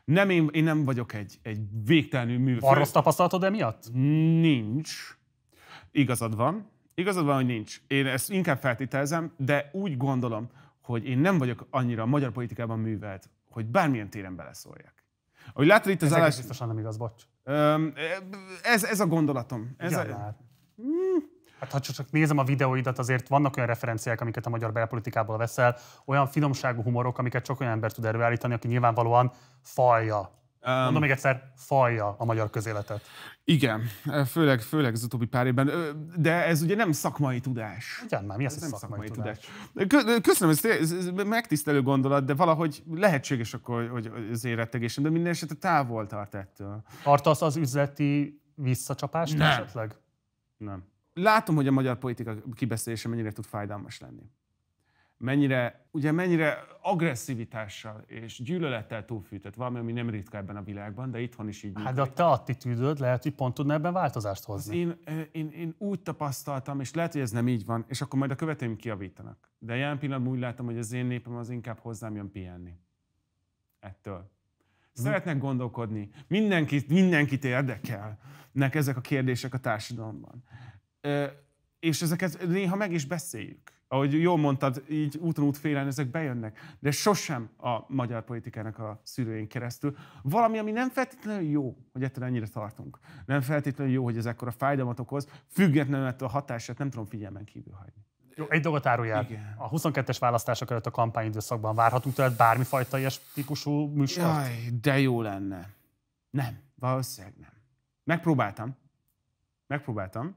Nem, én, én nem vagyok egy, egy végtelenül mű. Van rossz tapasztalatod emiatt? Nincs. Igazad van. Igazad van, hogy nincs. Én ezt inkább feltételezem, de úgy gondolom, hogy én nem vagyok annyira a magyar politikában művelt, hogy bármilyen téren beleszóljak. Ahogy látod itt az Ezek állás... biztosan nem igaz, bocs. Ez, ez a gondolatom. Ez Ugyan, a... Hmm. Hát ha csak nézem a videóidat, azért vannak olyan referenciák, amiket a magyar belpolitikából veszel, olyan finomságú humorok, amiket csak olyan ember tud előállítani, aki nyilvánvalóan falja Um, Mondom még egyszer, falja a magyar közéletet. Igen, főleg, főleg az utóbbi pár évben. De ez ugye nem szakmai tudás. Ugyan már, mi az, ez nem szakmai, szakmai tudás? tudás. Köszönöm, ez, ez megtisztelő gondolat, de valahogy lehetséges akkor, hogy az érettegésem, de minden esetre távol tart ettől. Tartasz az üzleti visszacsapást nem. esetleg? Nem. Látom, hogy a magyar politika kibeszélése mennyire tud fájdalmas lenni mennyire, ugye mennyire agresszivitással és gyűlölettel túlfűtött, valami, ami nem ritka ebben a világban, de itthon is így. Hát de a te attitűdöd lehet, hogy pont tudna ebben változást hozni. Én, én, én, úgy tapasztaltam, és lehet, hogy ez nem így van, és akkor majd a követőim kiavítanak. De jelen pillanatban úgy látom, hogy az én népem az inkább hozzám jön pihenni. Ettől. Hm. Szeretnek gondolkodni. Mindenkit, mindenkit érdekelnek ezek a kérdések a társadalomban. Ö, és ezeket néha meg is beszéljük ahogy jól mondtad, így úton útfélen ezek bejönnek, de sosem a magyar politikának a szülőjén keresztül. Valami, ami nem feltétlenül jó, hogy ettől ennyire tartunk. Nem feltétlenül jó, hogy ez ekkora fájdalmat okoz, függetlenül ettől a hatását nem tudom figyelmen kívül hagyni. Jó, egy dolgot áruljál. A 22-es választások előtt a kampányidőszakban várhatunk tőled bármifajta ilyes típusú műsort? Jaj, de jó lenne. Nem, valószínűleg nem. Megpróbáltam. Megpróbáltam.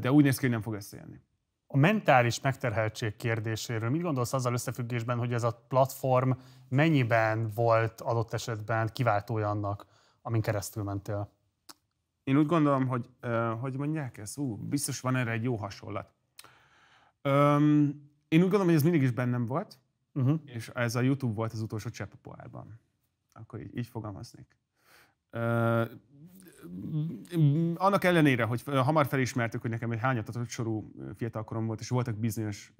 De úgy néz ki, hogy nem fog összejönni a mentális megterheltség kérdéséről. Mit gondolsz azzal összefüggésben, hogy ez a platform mennyiben volt adott esetben kiváltója annak, amin keresztül mentél? Én úgy gondolom, hogy, hogy mondják ezt, ú, biztos van erre egy jó hasonlat. Öm, én úgy gondolom, hogy ez mindig is bennem volt, uh-huh. és ez a YouTube volt az utolsó csepp a pohárban. Akkor így, így fogalmaznék annak ellenére, hogy hamar felismertük, hogy nekem egy hányatatott sorú fiatalkorom volt, és voltak bizonyos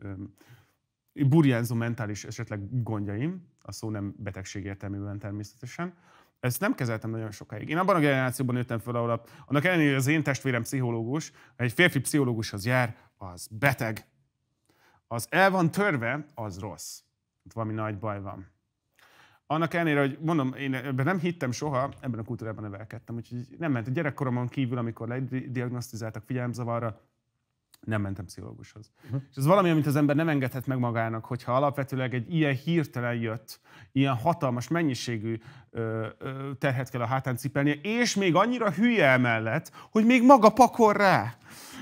burjánzó mentális esetleg gondjaim, a szó nem betegség értelmében természetesen, ezt nem kezeltem nagyon sokáig. Én abban a generációban nőttem fel, ahol a, annak ellenére, hogy az én testvérem pszichológus, egy férfi pszichológushoz jár, az beteg. Az el van törve, az rossz. Itt valami nagy baj van. Annak ellenére, hogy mondom, én ebben nem hittem soha, ebben a kultúrában nevelkedtem, úgyhogy nem ment. A gyerekkoromon kívül, amikor lediagnosztizáltak figyelemzavarra, nem mentem pszichológushoz. Uh-huh. És ez valami, amit az ember nem engedhet meg magának, hogyha alapvetőleg egy ilyen hirtelen jött, ilyen hatalmas mennyiségű ö, ö, terhet kell a hátán cipelnie, és még annyira hülye emellett, hogy még maga pakol rá.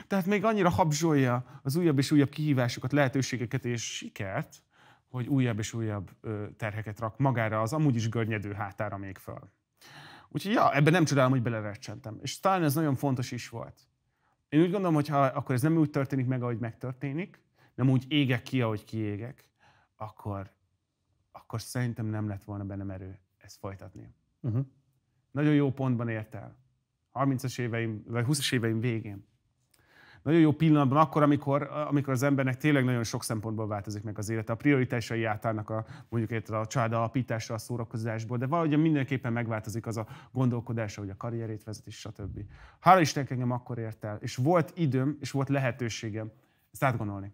Tehát még annyira habzsolja az újabb és újabb kihívásokat, lehetőségeket és sikert, hogy újabb és újabb terheket rak magára az amúgy is görnyedő hátára még föl. Úgyhogy ja, ebben nem csodálom, hogy belevercsentem. És talán ez nagyon fontos is volt. Én úgy gondolom, hogy ha akkor ez nem úgy történik meg, ahogy megtörténik, nem úgy égek ki, ahogy kiégek, akkor, akkor szerintem nem lett volna bennem erő ezt folytatni. Uh-huh. Nagyon jó pontban ért el. 30-as éveim, vagy 20-as éveim végén nagyon jó pillanatban, akkor, amikor, amikor az embernek tényleg nagyon sok szempontból változik meg az élete. A prioritásai átállnak a, mondjuk a család alapításra, a szórakozásból, de valahogy mindenképpen megváltozik az a gondolkodása, hogy a karrierét vezet, és stb. Hála Istennek engem akkor ért el, és volt időm, és volt lehetőségem ezt átgondolni.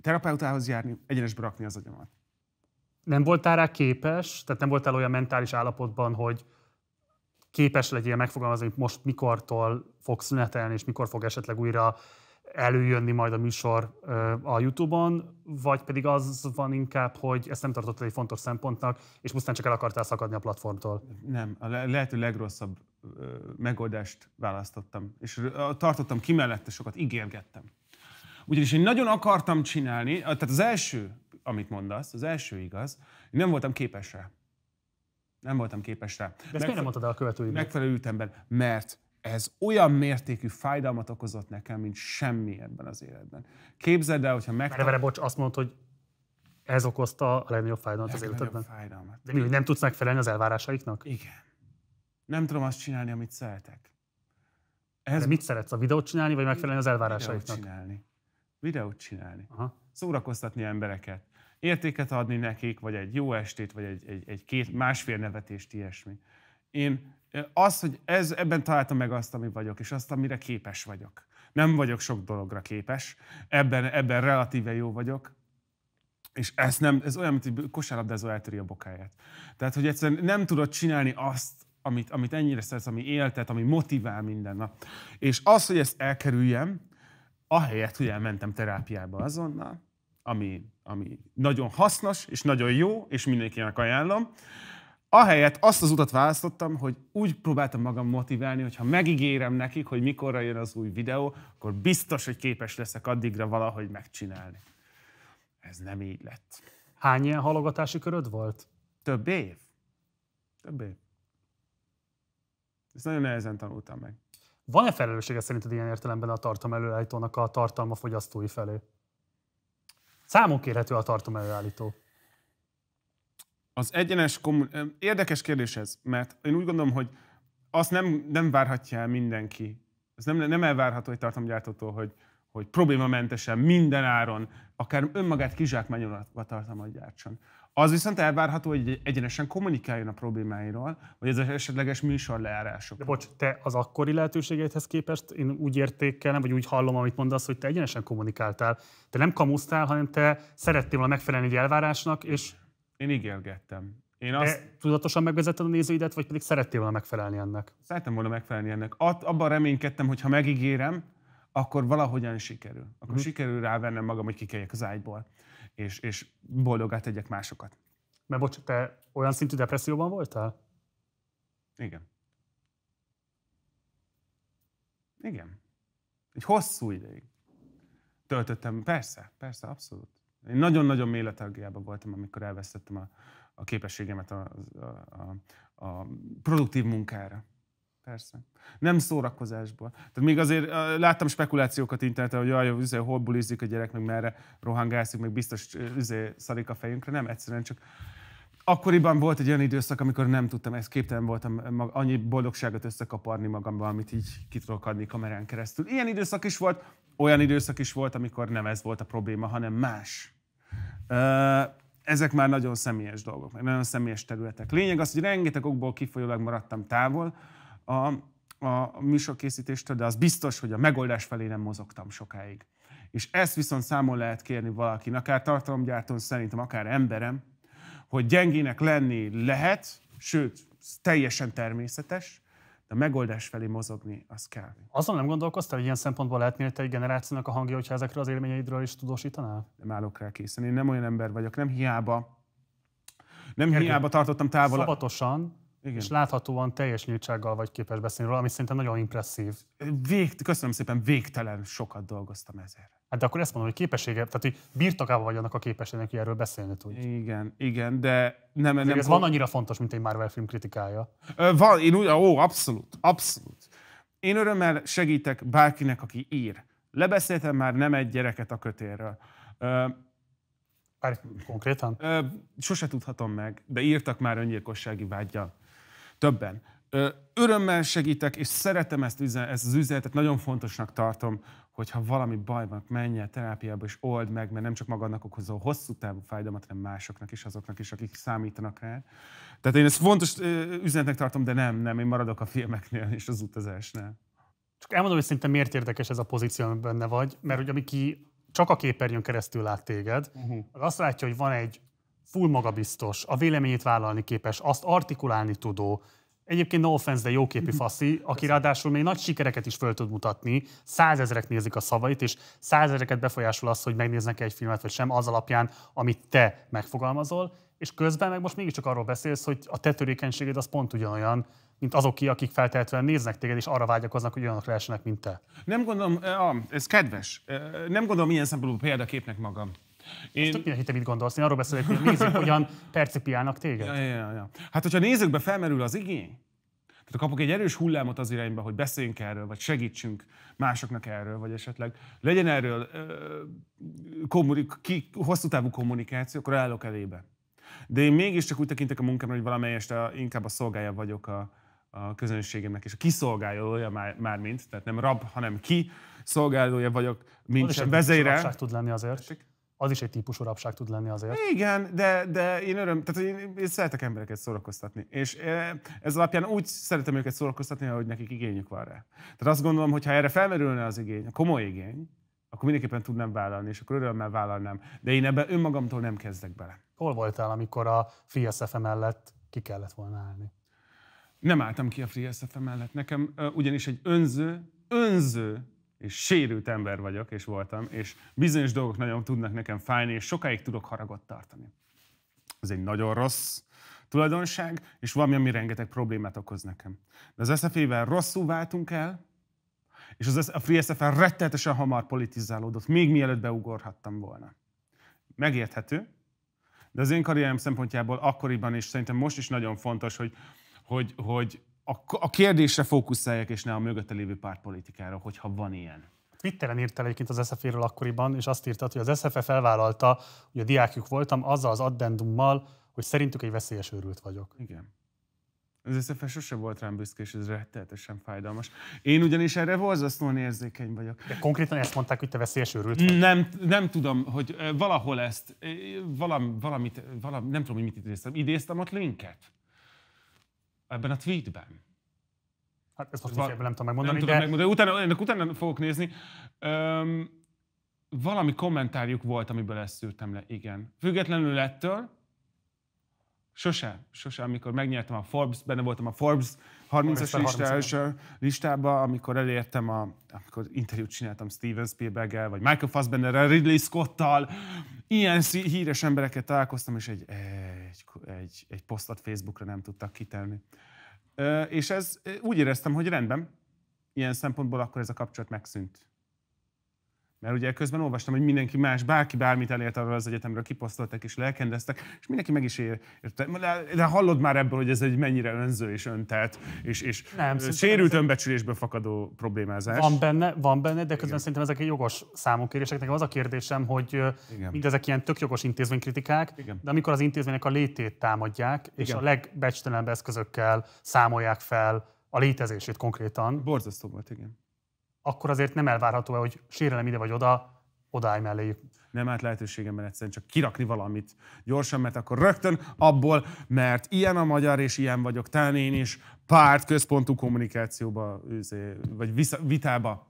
terapeutához járni, egyenesbe rakni az agyamat. Nem voltál rá képes, tehát nem voltál olyan mentális állapotban, hogy, képes legyél megfogalmazni, hogy most mikortól fog szünetelni, és mikor fog esetleg újra előjönni majd a műsor a YouTube-on, vagy pedig az van inkább, hogy ezt nem tartottad egy fontos szempontnak, és pusztán csak el akartál szakadni a platformtól? Nem, a lehető legrosszabb megoldást választottam, és tartottam ki mellette sokat, ígérgettem. Ugyanis én nagyon akartam csinálni, tehát az első, amit mondasz, az első igaz, én nem voltam képes rá. Nem voltam képes rá. De ezt Megfe- nem mondtad el a követőidnek? Megfelelő ütemben, mert ez olyan mértékű fájdalmat okozott nekem, mint semmi ebben az életben. Képzeld el, hogyha meg... Megtart... bocs, azt mondod, hogy ez okozta a legnagyobb fájdalmat legnagyobb az életedben. fájdalmat. De mi, hogy nem tudsz megfelelni az elvárásaiknak? Igen. Nem tudom azt csinálni, amit szeretek. Ez... De mit szeretsz? A videót csinálni, vagy megfelelni az elvárásaiknak? Videót csinálni. Videót csinálni. Aha. Szórakoztatni embereket értéket adni nekik, vagy egy jó estét, vagy egy, egy, egy két, másfél nevetést, ilyesmi. Én az, hogy ez, ebben találtam meg azt, ami vagyok, és azt, amire képes vagyok. Nem vagyok sok dologra képes, ebben, ebben relatíve jó vagyok, és ez, nem, ez olyan, mint egy kosárlabdázó eltöri a bokáját. Tehát, hogy egyszerűen nem tudod csinálni azt, amit, amit ennyire szeretsz, ami éltet, ami motivál minden nap. És az, hogy ezt elkerüljem, ahelyett, hogy elmentem terápiába azonnal, ami, ami nagyon hasznos, és nagyon jó, és mindenkinek ajánlom. Ahelyett azt az utat választottam, hogy úgy próbáltam magam motiválni, hogy ha megígérem nekik, hogy mikorra jön az új videó, akkor biztos, hogy képes leszek addigra valahogy megcsinálni. Ez nem így lett. Hány ilyen halogatási köröd volt? Több év. Több év. Ezt nagyon nehezen tanultam meg. Van-e felelőssége szerinted ilyen értelemben a tartalom előállítónak a tartalma fogyasztói felé? Számon kérhető a tartom előállító. Az egyenes kommun... Érdekes kérdés ez, mert én úgy gondolom, hogy azt nem, nem várhatja el mindenki. Ez nem, nem elvárható egy tartalomgyártótól, hogy, hogy problémamentesen, minden áron, akár önmagát kizsákmányolva tartalmat gyártson. Az viszont elvárható, hogy egyenesen kommunikáljon a problémáiról, vagy az esetleges műsor leárások. De bocs, te az akkori lehetőségeidhez képest, én úgy értékelem, vagy úgy hallom, amit mondasz, hogy te egyenesen kommunikáltál. Te nem kamusztál, hanem te szerettél volna megfelelni egy elvárásnak, és... Én ígérgettem. Én azt... Te tudatosan megvezetted a nézőidet, vagy pedig szerettél volna megfelelni ennek? Szerettem volna megfelelni ennek. At, abban reménykedtem, hogy ha megígérem, akkor valahogyan sikerül. Akkor mm. sikerül rávennem magam, hogy kikeljek az ágyból és, és boldogá tegyek másokat. Mert bocs, te olyan szintű depresszióban voltál? Igen. Igen. Egy hosszú ideig töltöttem, persze, persze, abszolút. Én nagyon-nagyon mély voltam, amikor elvesztettem a, a képességemet a, a, a, a produktív munkára. Persze. Nem szórakozásból. Tehát még azért láttam spekulációkat interneten, hogy jaj, üze, izé, hol bulizik a gyerek, meg merre rohangászik, meg biztos üze, izé, szarik a fejünkre. Nem, egyszerűen csak akkoriban volt egy olyan időszak, amikor nem tudtam, ezt képtelen voltam mag, annyi boldogságot összekaparni magamban, amit így ki tudok adni kamerán keresztül. Ilyen időszak is volt, olyan időszak is volt, amikor nem ez volt a probléma, hanem más. Ezek már nagyon személyes dolgok, nagyon személyes területek. Lényeg az, hogy rengeteg okból kifolyólag maradtam távol, a, a műsorkészítéstől, de az biztos, hogy a megoldás felé nem mozogtam sokáig. És ezt viszont számon lehet kérni valaki. akár tartalomgyártón szerintem, akár emberem, hogy gyengének lenni lehet, sőt, teljesen természetes, de a megoldás felé mozogni, az kell. Azon nem gondolkoztál, hogy ilyen szempontból lehet mérni egy generációnak a hangja, hogyha ezekről az élményeidről is tudósítanál? Nem állok rá készen. Én nem olyan ember vagyok, nem hiába. Nem hiába tartottam távol. Szabatosan, igen. És láthatóan teljes nyíltsággal vagy képes beszélni róla, ami szerintem nagyon impresszív. Vég, köszönöm szépen, végtelen sokat dolgoztam ezért. Hát de akkor ezt mondom, hogy képessége, tehát hogy birtokában vagy annak a képességnek, hogy erről beszélni tudj. Igen, igen, de nem... nem ez van annyira fontos, mint egy Marvel film kritikája. Ö, van, én úgy, ó, abszolút, abszolút. Én örömmel segítek bárkinek, aki ír. Lebeszéltem már nem egy gyereket a kötérről. Ö, konkrétan? Ö, sose tudhatom meg, de írtak már öngyilkossági vágyjal többen. Örömmel segítek, és szeretem ezt, üzen, ezt az üzenetet, nagyon fontosnak tartom, hogyha valami baj van, menj el terápiába és old meg, mert nem csak magadnak okozó hosszú távú fájdalmat, hanem másoknak is, azoknak is, akik számítanak rá. Tehát én ezt fontos üzenetnek tartom, de nem, nem, én maradok a filmeknél és az utazásnál. Csak elmondom, hogy szerintem miért érdekes ez a pozíció, amiben benne vagy, mert hogy ami aki csak a képernyőn keresztül lát téged, uh-huh. az azt látja, hogy van egy full magabiztos, a véleményét vállalni képes, azt artikulálni tudó, Egyébként no offense, de jóképű mhm. faszi, aki ráadásul még nagy sikereket is föl tud mutatni. Százezrek nézik a szavait, és százezreket befolyásol az, hogy megnéznek -e egy filmet vagy sem, az alapján, amit te megfogalmazol. És közben meg most mégiscsak arról beszélsz, hogy a te törékenységed az pont ugyanolyan, mint azok ki, akik feltétlenül néznek téged, és arra vágyakoznak, hogy olyanok lehessenek, mint te. Nem gondolom, eh, ah, ez kedves. Eh, nem gondolom ilyen szempontból példaképnek magam. Én... Azt tök hogy mit gondolsz, én arról beszélek, hogy a nézők hogyan percipiálnak téged. Ja, ja, ja. Hát, hogyha nézőkbe felmerül az igény, tehát kapok egy erős hullámot az irányba, hogy beszéljünk erről, vagy segítsünk másoknak erről, vagy esetleg legyen erről ö, kommunik- ki, hosszú távú kommunikáció, akkor állok elébe. De én mégiscsak úgy tekintek a munkámra, hogy valamelyest a, inkább a szolgája vagyok a, a közönségemnek, és a kiszolgálója már, már mint, tehát nem rab, hanem ki szolgálója vagyok, mint sem vezére. tud lenni azért. Tessék? az is egy típusú rabság tud lenni azért. Igen, de, de én öröm, tehát én, én szeretek embereket szórakoztatni, és eh, ez alapján úgy szeretem őket szórakoztatni, hogy nekik igényük van rá. Tehát azt gondolom, hogy ha erre felmerülne az igény, a komoly igény, akkor mindenképpen tudnám vállalni, és akkor örömmel vállalnám. De én ebben önmagamtól nem kezdek bele. Hol voltál, amikor a Free mellett ki kellett volna állni? Nem álltam ki a Free mellett. Nekem eh, ugyanis egy önző, önző és sérült ember vagyok, és voltam, és bizonyos dolgok nagyon tudnak nekem fájni, és sokáig tudok haragot tartani. Ez egy nagyon rossz tulajdonság, és valami, ami rengeteg problémát okoz nekem. De az SZF-vel rosszul váltunk el, és az, a Free SZF e rettetesen hamar politizálódott, még mielőtt beugorhattam volna. Megérthető, de az én karrierem szempontjából akkoriban, és szerintem most is nagyon fontos, hogy, hogy, hogy a, a kérdésre fókuszáljak, és ne a mögötte lévő pártpolitikára, hogyha van ilyen. Twitteren írtál egyébként az SZF-ről akkoriban, és azt írtad, hogy az SFF felvállalta, hogy a diákjuk voltam, azzal az addendummal, hogy szerintük egy veszélyes őrült vagyok. Igen. Az SZF sose volt rám büszke, és ez rettenetesen fájdalmas. Én ugyanis erre borzasztóan érzékeny vagyok. De konkrétan ezt mondták, hogy te veszélyes őrült vagy? Nem, nem tudom, hogy valahol ezt, valam, valamit, valam, nem tudom, hogy mit idéztem. Idéztem ott linket ebben a tweetben. Hát ezt most Val- nem tudom megmondani. Nem de... tudom megmondani, utána, ennek utána fogok nézni. Öm, valami kommentárjuk volt, amiből ezt szűrtem le, igen. Függetlenül ettől, Sose, sose, amikor megnyertem a Forbes, benne voltam a Forbes 30-as lista, első listába, amikor elértem, a, amikor interjút csináltam Steven spielberg vagy Michael fassbender Ridley Scott-tal, ilyen híres embereket találkoztam, és egy, egy, egy, egy posztot Facebookra nem tudtak kitenni. És ez úgy éreztem, hogy rendben, ilyen szempontból akkor ez a kapcsolat megszűnt. Mert ugye közben olvastam, hogy mindenki más, bárki bármit elért arra az egyetemről, kiposztoltak és lelkendeztek, és mindenki meg is ér, érte. De, de hallod már ebből, hogy ez egy mennyire önző és öntelt, és, és nem, sérült önbecsülésből fakadó problémázás. Van benne, van benne, de közben Igen. szerintem ezek egy jogos számú kérések. Nekem az a kérdésem, hogy Igen. mindezek ilyen tök jogos intézménykritikák, Igen. de amikor az intézmények a létét támadják, Igen. és a legbecstelenebb eszközökkel számolják fel, a létezését konkrétan. Borzasztó volt, igen akkor azért nem elvárható, hogy sérelem ide vagy oda, odállj mellé. Nem állt lehetőségemben egyszerűen csak kirakni valamit gyorsan, mert akkor rögtön abból, mert ilyen a magyar, és ilyen vagyok, talán én is párt központú kommunikációba, vagy vissza, vitába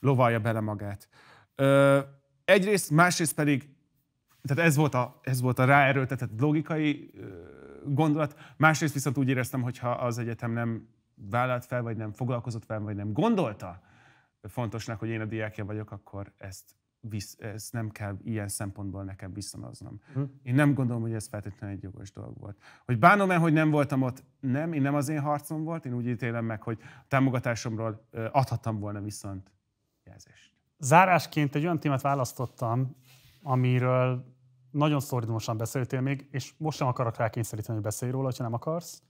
lovalja bele magát. Ö, egyrészt, másrészt pedig, tehát ez volt a, ez volt a ráerőltetett logikai ö, gondolat, másrészt viszont úgy éreztem, hogy ha az egyetem nem vállalt fel, vagy nem foglalkozott fel, vagy nem gondolta, fontosnak, hogy én a diákja vagyok, akkor ezt, visz, ezt nem kell ilyen szempontból nekem visszanoznom. Hm. Én nem gondolom, hogy ez feltétlenül egy jogos dolog volt. Hogy bánom-e, hogy nem voltam ott? Nem, én nem az én harcom volt, én úgy ítélem meg, hogy a támogatásomról adhattam volna viszont jelzést. Zárásként egy olyan témát választottam, amiről nagyon szorítmosan beszéltél még, és most sem akarok rákényszeríteni, hogy beszélj róla, ha nem akarsz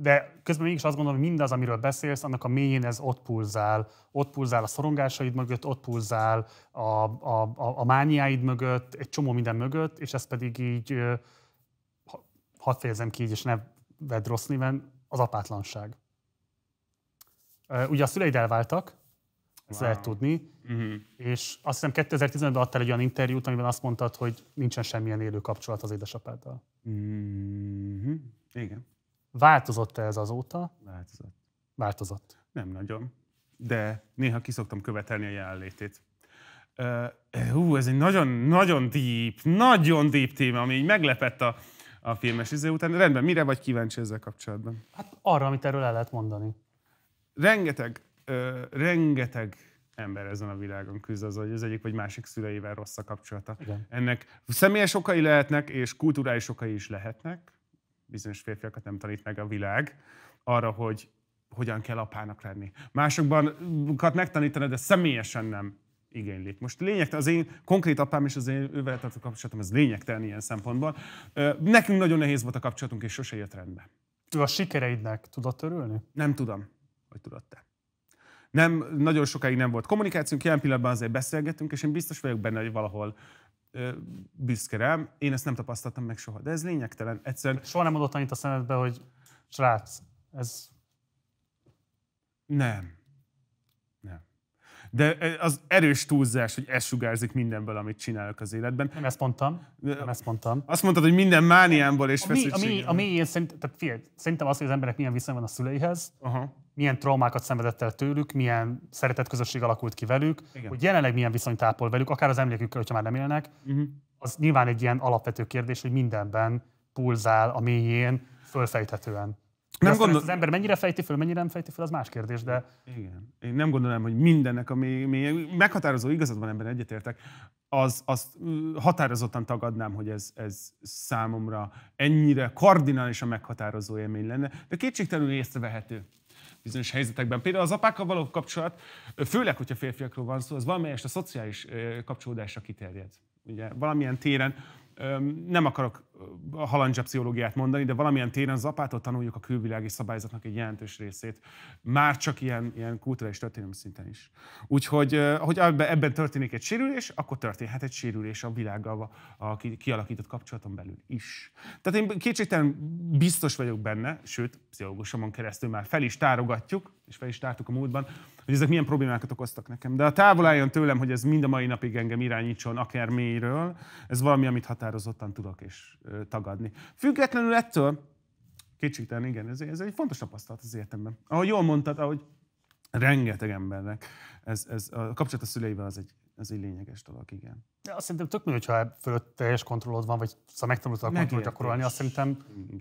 de közben mégis azt gondolom, hogy mindaz, amiről beszélsz, annak a mélyén ez ott pulzál. Ott pulzál a szorongásaid mögött, ott pulzál a, a, a, a mániáid mögött, egy csomó minden mögött, és ez pedig így, ha, fejezem ki így, és ne vedd rossz néven, az apátlanság. Ugye a szüleid elváltak, ezt wow. lehet tudni, uh-huh. és azt hiszem 2015-ben adtál egy olyan interjút, amiben azt mondtad, hogy nincsen semmilyen élő kapcsolat az édesapáddal. Uh-huh. Igen. Változott-e ez azóta? Változott. Változott. Nem nagyon, de néha kiszoktam követelni a jelenlétét. Uh, ez egy nagyon-nagyon deep, nagyon deep téma, ami így meglepett a, a filmes izé után. Rendben, mire vagy kíváncsi ezzel kapcsolatban? Hát arra, amit erről el lehet mondani. Rengeteg, uh, rengeteg ember ezen a világon küzd az, hogy az egyik vagy másik szüleivel rossz a kapcsolata. Igen. Ennek személyes okai lehetnek, és kulturális okai is lehetnek bizonyos férfiakat nem tanít meg a világ arra, hogy hogyan kell apának lenni. Másokbankat hát megtanítani, de személyesen nem igénylik. Most lényeg, az én konkrét apám és az én ővel tartó kapcsolatom, ez lényegtelen ilyen szempontból. Nekünk nagyon nehéz volt a kapcsolatunk, és sose jött rendbe. Ő a sikereidnek tudott örülni? Nem tudom, hogy tudott te? Nem, nagyon sokáig nem volt kommunikációnk, jelen pillanatban azért beszélgetünk, és én biztos vagyok benne, hogy valahol büszke rám. Én ezt nem tapasztaltam meg soha, de ez lényegtelen. Egyszerűen... Soha nem adott annyit a szemedbe, hogy srác, ez... Nem. De az erős túlzás, hogy ez sugárzik mindenből, amit csinálok az életben. Nem ezt mondtam. Nem ezt mondtam. Azt mondtad, hogy minden mániámból és feszültségből. A, mi, a, mi, a szerint, tehát figyelj, szerintem az, hogy az emberek milyen viszony van a szüleihez, Aha. milyen traumákat szenvedett el tőlük, milyen szeretett közösség alakult ki velük, Igen. hogy jelenleg milyen viszony tápol velük, akár az emlékükkel, hogyha már nem élnek, uh-huh. az nyilván egy ilyen alapvető kérdés, hogy mindenben pulzál a mélyén, fölfejthetően. Nem aztán gondol... az ember mennyire fejti föl, mennyire nem fejti föl, az más kérdés, de... Igen. Én nem gondolom, hogy mindennek a ami meghatározó igazad van ebben egyetértek, az, azt határozottan tagadnám, hogy ez, ez számomra ennyire kardinálisan meghatározó élmény lenne, de kétségtelenül észrevehető bizonyos helyzetekben. Például az apákkal való kapcsolat, főleg, hogyha férfiakról van szó, az valamelyest a szociális kapcsolódásra kiterjed. Ugye valamilyen téren nem akarok halandzsa pszichológiát mondani, de valamilyen téren zapátot tanuljuk a külvilági szabályzatnak egy jelentős részét. Már csak ilyen, ilyen kulturális történelmi szinten is. Úgyhogy hogy ebben történik egy sérülés, akkor történhet egy sérülés a világgal a kialakított kapcsolaton belül is. Tehát én kétségtelen biztos vagyok benne, sőt, pszichológusomon keresztül már fel is tárogatjuk, és fel is tártuk a múltban, hogy ezek milyen problémákat okoztak nekem. De a távol álljon tőlem, hogy ez mind a mai napig engem irányítson akár mélyről, ez valami, amit határozottan tudok és tagadni. Függetlenül ettől, kétségtelen igen, ez, ez egy fontos tapasztalat az életemben. Ahogy jól mondtad, ahogy rengeteg embernek ez, ez a kapcsolat a szüleivel az egy, az egy lényeges dolog, igen. De azt szerintem tök mindegy, ha e fölött teljes kontrollod van, vagy szóval megtanultad a kontrollt gyakorolni, azt szerintem,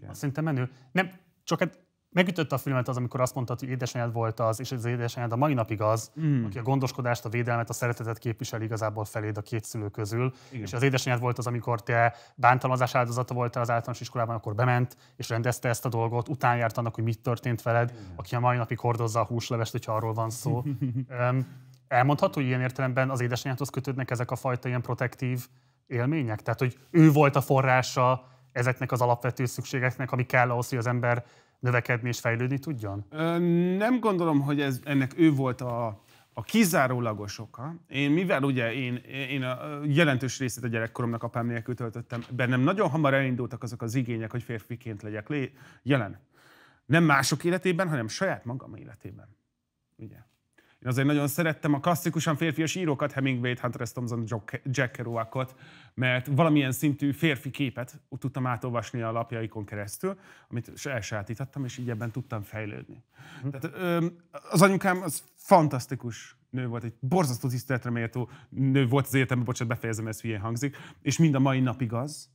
azt szerintem menő. Nem, csak hát Megütött a filmet az, amikor azt mondta, hogy édesanyád volt az, és az édesanyád a mai napig az, mm. aki a gondoskodást, a védelmet, a szeretetet képviseli igazából feléd a két szülő közül. Igen. És az édesanyád volt az, amikor te bántalmazás áldozata voltál az általános iskolában, akkor bement, és rendezte ezt a dolgot, után járt annak, hogy mit történt veled, Igen. aki a mai napig hordozza a húslevest, hogyha arról van szó. Elmondható, hogy ilyen értelemben az édesanyádhoz kötődnek ezek a fajta ilyen protektív élmények? Tehát, hogy ő volt a forrása ezeknek az alapvető szükségeknek, ami kell ahhoz, hogy az ember növekedni és fejlődni tudjon? Nem gondolom, hogy ez, ennek ő volt a, a kizárólagos oka. Én, mivel ugye én, én a jelentős részét a gyerekkoromnak apám nélkül töltöttem, bennem nagyon hamar elindultak azok az igények, hogy férfiként legyek lé, jelen. Nem mások életében, hanem saját magam életében. Ugye? Én azért nagyon szerettem a klasszikusan férfias írókat, hemingway Hunter S. Thompson, Jack Kerouacot, mert valamilyen szintű férfi képet tudtam átolvasni a lapjaikon keresztül, amit elsajátítottam, és így ebben tudtam fejlődni. Hm. Tehát, az anyukám az fantasztikus nő volt, egy borzasztó tiszteletre méltó nő volt az életemben, bocsánat, befejezem, ez hülyén hangzik, és mind a mai napig az.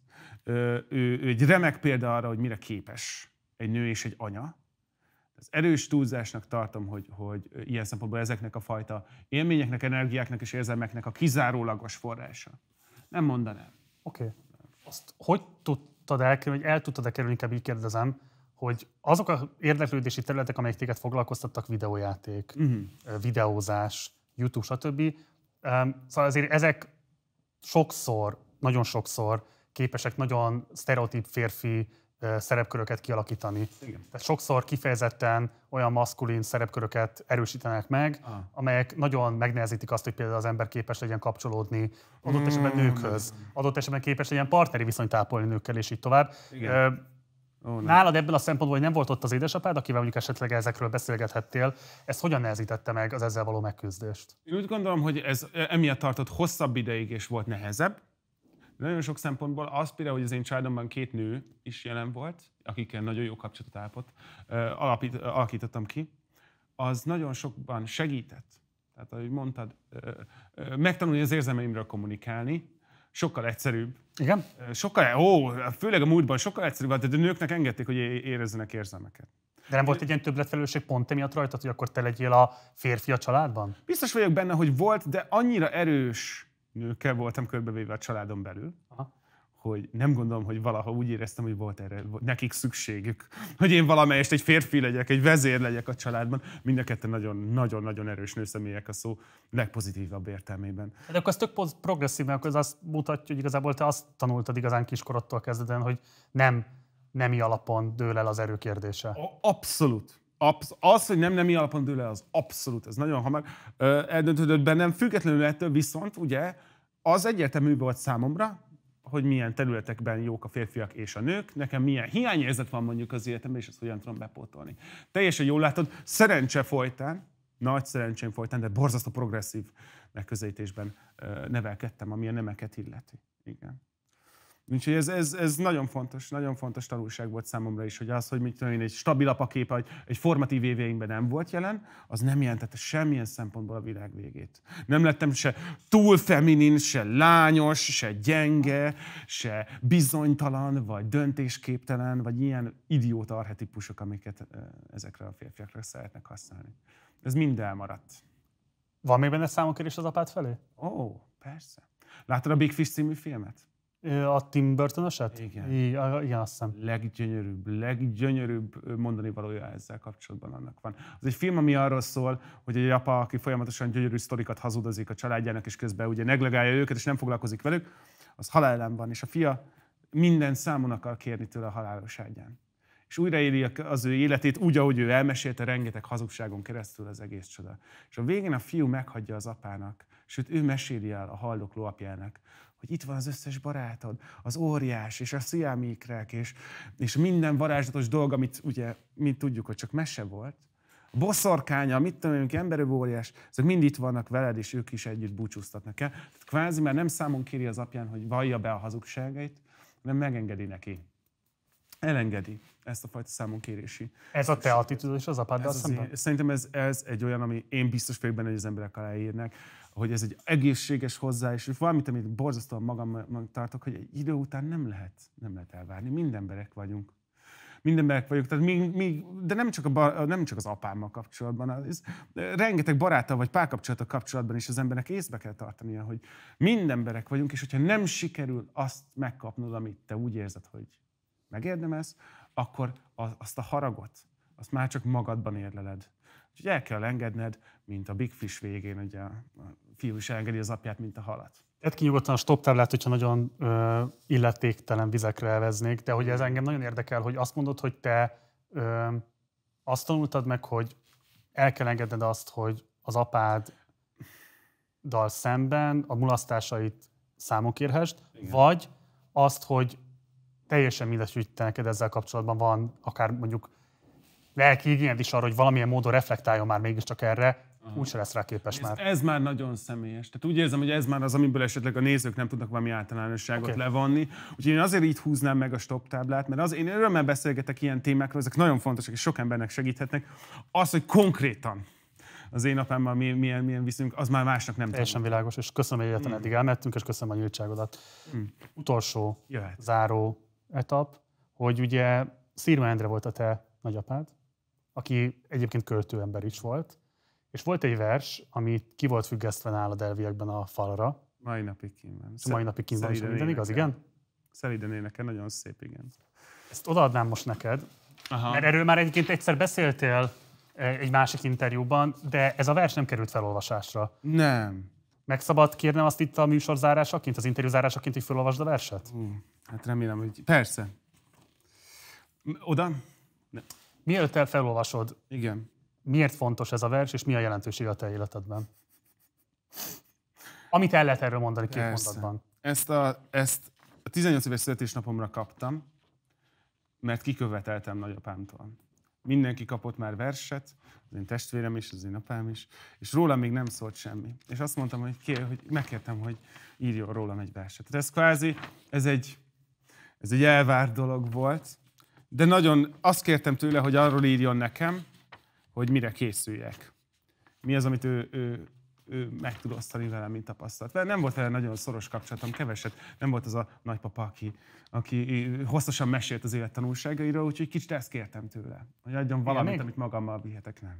Ö, ő, ő egy remek példa arra, hogy mire képes egy nő és egy anya ez erős túlzásnak tartom, hogy, hogy ilyen szempontból ezeknek a fajta élményeknek, energiáknak és érzelmeknek a kizárólagos forrása. Nem mondanám. Oké. Okay. Azt hogy tudtad elkerülni, hogy el tudtad elkerülni, inkább így kérdezem, hogy azok a érdeklődési területek, amelyek téged foglalkoztattak, videójáték, uh-huh. videózás, YouTube, stb. szóval azért ezek sokszor, nagyon sokszor képesek nagyon sztereotíp férfi szerepköröket kialakítani. Igen. Tehát sokszor kifejezetten olyan maszkulin szerepköröket erősítenek meg, ah. amelyek nagyon megnehezítik azt, hogy például az ember képes legyen kapcsolódni adott hmm. esetben nőkhöz, adott esetben képes legyen partneri viszonyt ápolni nőkkel, és így tovább. Igen. Ó, Nálad ebből a szempontból, hogy nem volt ott az édesapád, akivel mondjuk esetleg ezekről beszélgethettél, ez hogyan nehezítette meg az ezzel való megküzdést? Én úgy gondolom, hogy ez e-, emiatt tartott hosszabb ideig és volt nehezebb, nagyon sok szempontból az például, hogy az én családomban két nő is jelen volt, akikkel nagyon jó kapcsolatot állapot, alapít, alakítottam ki, az nagyon sokban segített. Tehát, ahogy mondtad, megtanulni az érzelmeimről kommunikálni, sokkal egyszerűbb. Igen? Sokkal, ó, főleg a múltban sokkal egyszerűbb volt, de a nőknek engedték, hogy érezzenek érzelmeket. De nem volt egy ilyen többletfelelősség pont emiatt rajtad, hogy akkor te legyél a férfi a családban? Biztos vagyok benne, hogy volt, de annyira erős nőkkel voltam körbevéve a családon belül, Aha. hogy nem gondolom, hogy valaha úgy éreztem, hogy volt erre nekik szükségük, hogy én valamelyest egy férfi legyek, egy vezér legyek a családban. Mind a ketten nagyon-nagyon erős nőszemélyek a szó legpozitívabb értelmében. De akkor ez tök progresszív, mert ez azt mutatja, hogy igazából te azt tanultad igazán kiskorodtól kezdeden, hogy nem nemi alapon dől el az erő kérdése. Abszolút. Absz- az, hogy nem nemi alapon dől el, az abszolút, ez nagyon hamar eldöntődött bennem. Függetlenül ettől viszont ugye az egyértelmű volt számomra, hogy milyen területekben jók a férfiak és a nők, nekem milyen hiányérzet van mondjuk az életemben, és ezt hogyan tudom bepótolni. Teljesen jól látod, szerencse folytán, nagy szerencsém folytán, de borzasztó progresszív megközelítésben nevelkedtem, ami a nemeket illeti. Igen. Úgyhogy ez, ez, ez nagyon fontos, nagyon fontos tanulság volt számomra is, hogy az, hogy mit tudom én, egy stabil kép, egy, egy formatív évjeinkben nem volt jelen, az nem jelentette semmilyen szempontból a világ végét. Nem lettem se túl feminin, se lányos, se gyenge, se bizonytalan, vagy döntésképtelen, vagy ilyen idióta arhetipusok, amiket ezekre a férfiakra szeretnek használni. Ez mind elmaradt. Van még benne számokérés az apád felé? Ó, persze. Láttad a Big Fish című filmet? A Tim burton -eset? Igen. I, igen, azt hiszem. Leggyönyörűbb, leggyönyörűbb mondani valója ezzel kapcsolatban annak van. Az egy film, ami arról szól, hogy egy apa, aki folyamatosan gyönyörű sztorikat hazudozik a családjának, és közben ugye neglegálja őket, és nem foglalkozik velük, az halálán van, és a fia minden számon akar kérni tőle a halálos És újraéli az ő életét úgy, ahogy ő elmesélte rengeteg hazugságon keresztül az egész csoda. És a végén a fiú meghagyja az apának, sőt ő meséli el a haldokló apjának, hogy itt van az összes barátod, az óriás, és a sziámikrák, és, és minden varázslatos dolog, amit ugye mi tudjuk, hogy csak mese volt, a boszorkánya, mit tudom én, emberő óriás, ezek mind itt vannak veled, és ők is együtt búcsúztatnak el. Tehát kvázi már nem számon kéri az apján, hogy vallja be a hazugságait, hanem megengedi neki. Elengedi ezt a fajta számon kérési. Ez a te és az apáddal szemben? Szerintem ez, ez egy olyan, ami én biztos vagyok benne, hogy az emberek aláírnak hogy ez egy egészséges és valamit, amit borzasztóan magamnak tartok, hogy egy idő után nem lehet, nem lehet elvárni. Mind emberek vagyunk. Mind emberek vagyunk. Tehát mi, mi, de nem csak, a, nem csak az apámmal kapcsolatban. Ez, rengeteg baráttal vagy párkapcsolata kapcsolatban is az embernek észbe kell tartania, hogy mind emberek vagyunk, és hogyha nem sikerül azt megkapnod, amit te úgy érzed, hogy megérdemelsz, akkor azt a haragot, azt már csak magadban érleled. Úgyhogy el kell engedned, mint a Big Fish végén, ugye a fiú is engedi az apját, mint a halat. Tedd ki nyugodtan a stop táblát, hogyha nagyon ö, illetéktelen vizekre elveznék, de hogy ez engem nagyon érdekel, hogy azt mondod, hogy te ö, azt tanultad meg, hogy el kell engedned azt, hogy az apád dal szemben a mulasztásait számok érhest, vagy azt, hogy teljesen mindegy, hogy te neked ezzel kapcsolatban van akár mondjuk lelki igényed is arra, hogy valamilyen módon reflektáljon már mégiscsak erre, úgyse lesz rá képes ez, már. Ez már nagyon személyes. Tehát úgy érzem, hogy ez már az, amiből esetleg a nézők nem tudnak valami általánosságot okay. levonni. Úgyhogy én azért így húznám meg a stop táblát, mert az, én örömmel beszélgetek ilyen témákról, ezek nagyon fontosak, és sok embernek segíthetnek. Az, hogy konkrétan az én apámmal milyen, milyen, milyen viszünk, az már másnak nem Teljesen tudom. világos, és köszönöm, hogy mm. eddig elmentünk, és köszönöm a nyíltságodat. Mm. Utolsó, Jöhet. záró etap, hogy ugye Szírma Endre volt a te nagyapád, aki egyébként költő ember is volt, és volt egy vers, ami ki volt függesztve nálad elviekben a falra. Mai napig kint van. A mai napig kint van, minden énekel. igaz, igen? Szeliden énekel, nagyon szép, igen. Ezt odaadnám most neked, Aha. mert erről már egyébként egyszer beszéltél e, egy másik interjúban, de ez a vers nem került felolvasásra. Nem. Meg szabad kérnem azt itt a műsor zárásaként, az interjú zárásaként, hogy felolvasd a verset? Hú, hát remélem, hogy... Persze. Oda? Ne. Mielőtt el felolvasod, Igen miért fontos ez a vers, és mi a jelentőség a te életedben? Amit el lehet erről mondani két Persze. mondatban. Ezt a, ezt a 18 éves születésnapomra kaptam, mert kiköveteltem nagyapámtól. Mindenki kapott már verset, az én testvérem is, az én apám is, és rólam még nem szólt semmi. És azt mondtam, hogy, kér, hogy megkértem, hogy írjon rólam egy verset. Tehát ez kvázi, ez egy, ez egy elvárt dolog volt, de nagyon azt kértem tőle, hogy arról írjon nekem, hogy mire készüljek. Mi az, amit ő, ő, ő meg tud osztani velem, mint tapasztalat? Mert nem volt vele nagyon szoros kapcsolatom, keveset. Nem volt az a nagypapa, aki, aki hosszasan mesélt az élet tanulságairól, úgyhogy kicsit ezt kértem tőle, hogy adjon valamit, Igen, amit magammal vihetek, nem.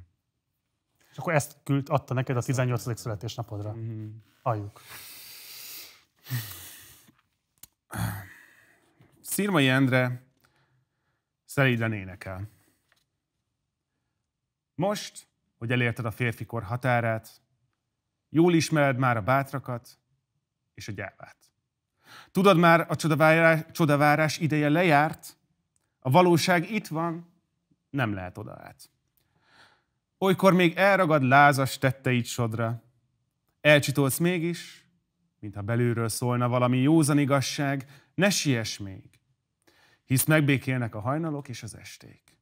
És akkor ezt küld, adta neked a 18. születésnapodra. Mm-hmm. Halljuk. Szirmai Endre szerényen énekel. Most, hogy elérted a férfikor határát, jól ismered már a bátrakat és a gyávát. Tudod már, a csodavárás, csodavárás ideje lejárt, a valóság itt van, nem lehet oda át. Olykor még elragad lázas tetteid sodra, elcsitolsz mégis, mintha belülről szólna valami józan igazság, ne siess még, hisz megbékélnek a hajnalok és az esték.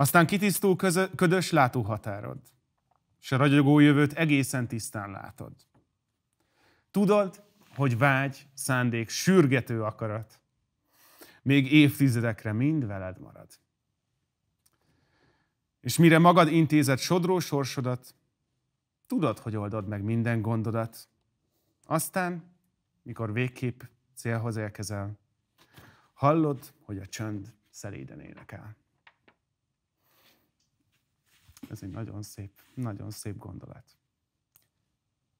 Aztán kitisztul közö, ködös látóhatárod, és a ragyogó jövőt egészen tisztán látod. Tudod, hogy vágy, szándék, sürgető akarat, még évtizedekre mind veled marad. És mire magad intézed sodró sorsodat, tudod, hogy oldod meg minden gondodat. Aztán, mikor végképp célhoz érkezel, hallod, hogy a csönd szeléden énekel. Ez egy nagyon szép, nagyon szép gondolat.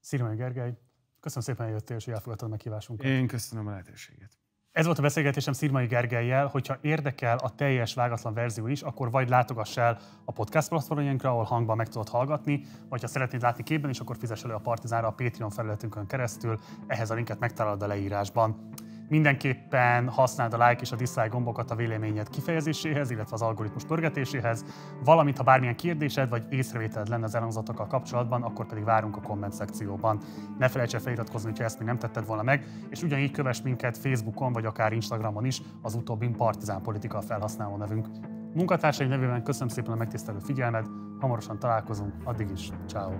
Szirmai Gergely, köszönöm szépen, hogy jöttél, és hogy elfogadtad a meghívásunkat. Én köszönöm a lehetőséget. Ez volt a beszélgetésem Szirmai Gergelyjel, hogyha érdekel a teljes vágatlan verzió is, akkor vagy látogass el a podcast platformjainkra, ahol hangban meg tudod hallgatni, vagy ha szeretnéd látni képben is, akkor fizess elő a Partizánra a Patreon felületünkön keresztül, ehhez a linket megtalálod a leírásban. Mindenképpen használd a like és a dislike gombokat a véleményed kifejezéséhez, illetve az algoritmus pörgetéséhez, valamint ha bármilyen kérdésed vagy észrevételed lenne az elhangzatokkal kapcsolatban, akkor pedig várunk a komment szekcióban. Ne felejts el feliratkozni, ha ezt még nem tetted volna meg, és ugyanígy kövess minket Facebookon vagy akár Instagramon is, az utóbbi Partizán Politika felhasználó nevünk. Munkatársai nevében köszönöm szépen a megtisztelő figyelmed, hamarosan találkozunk, addig is, ciao.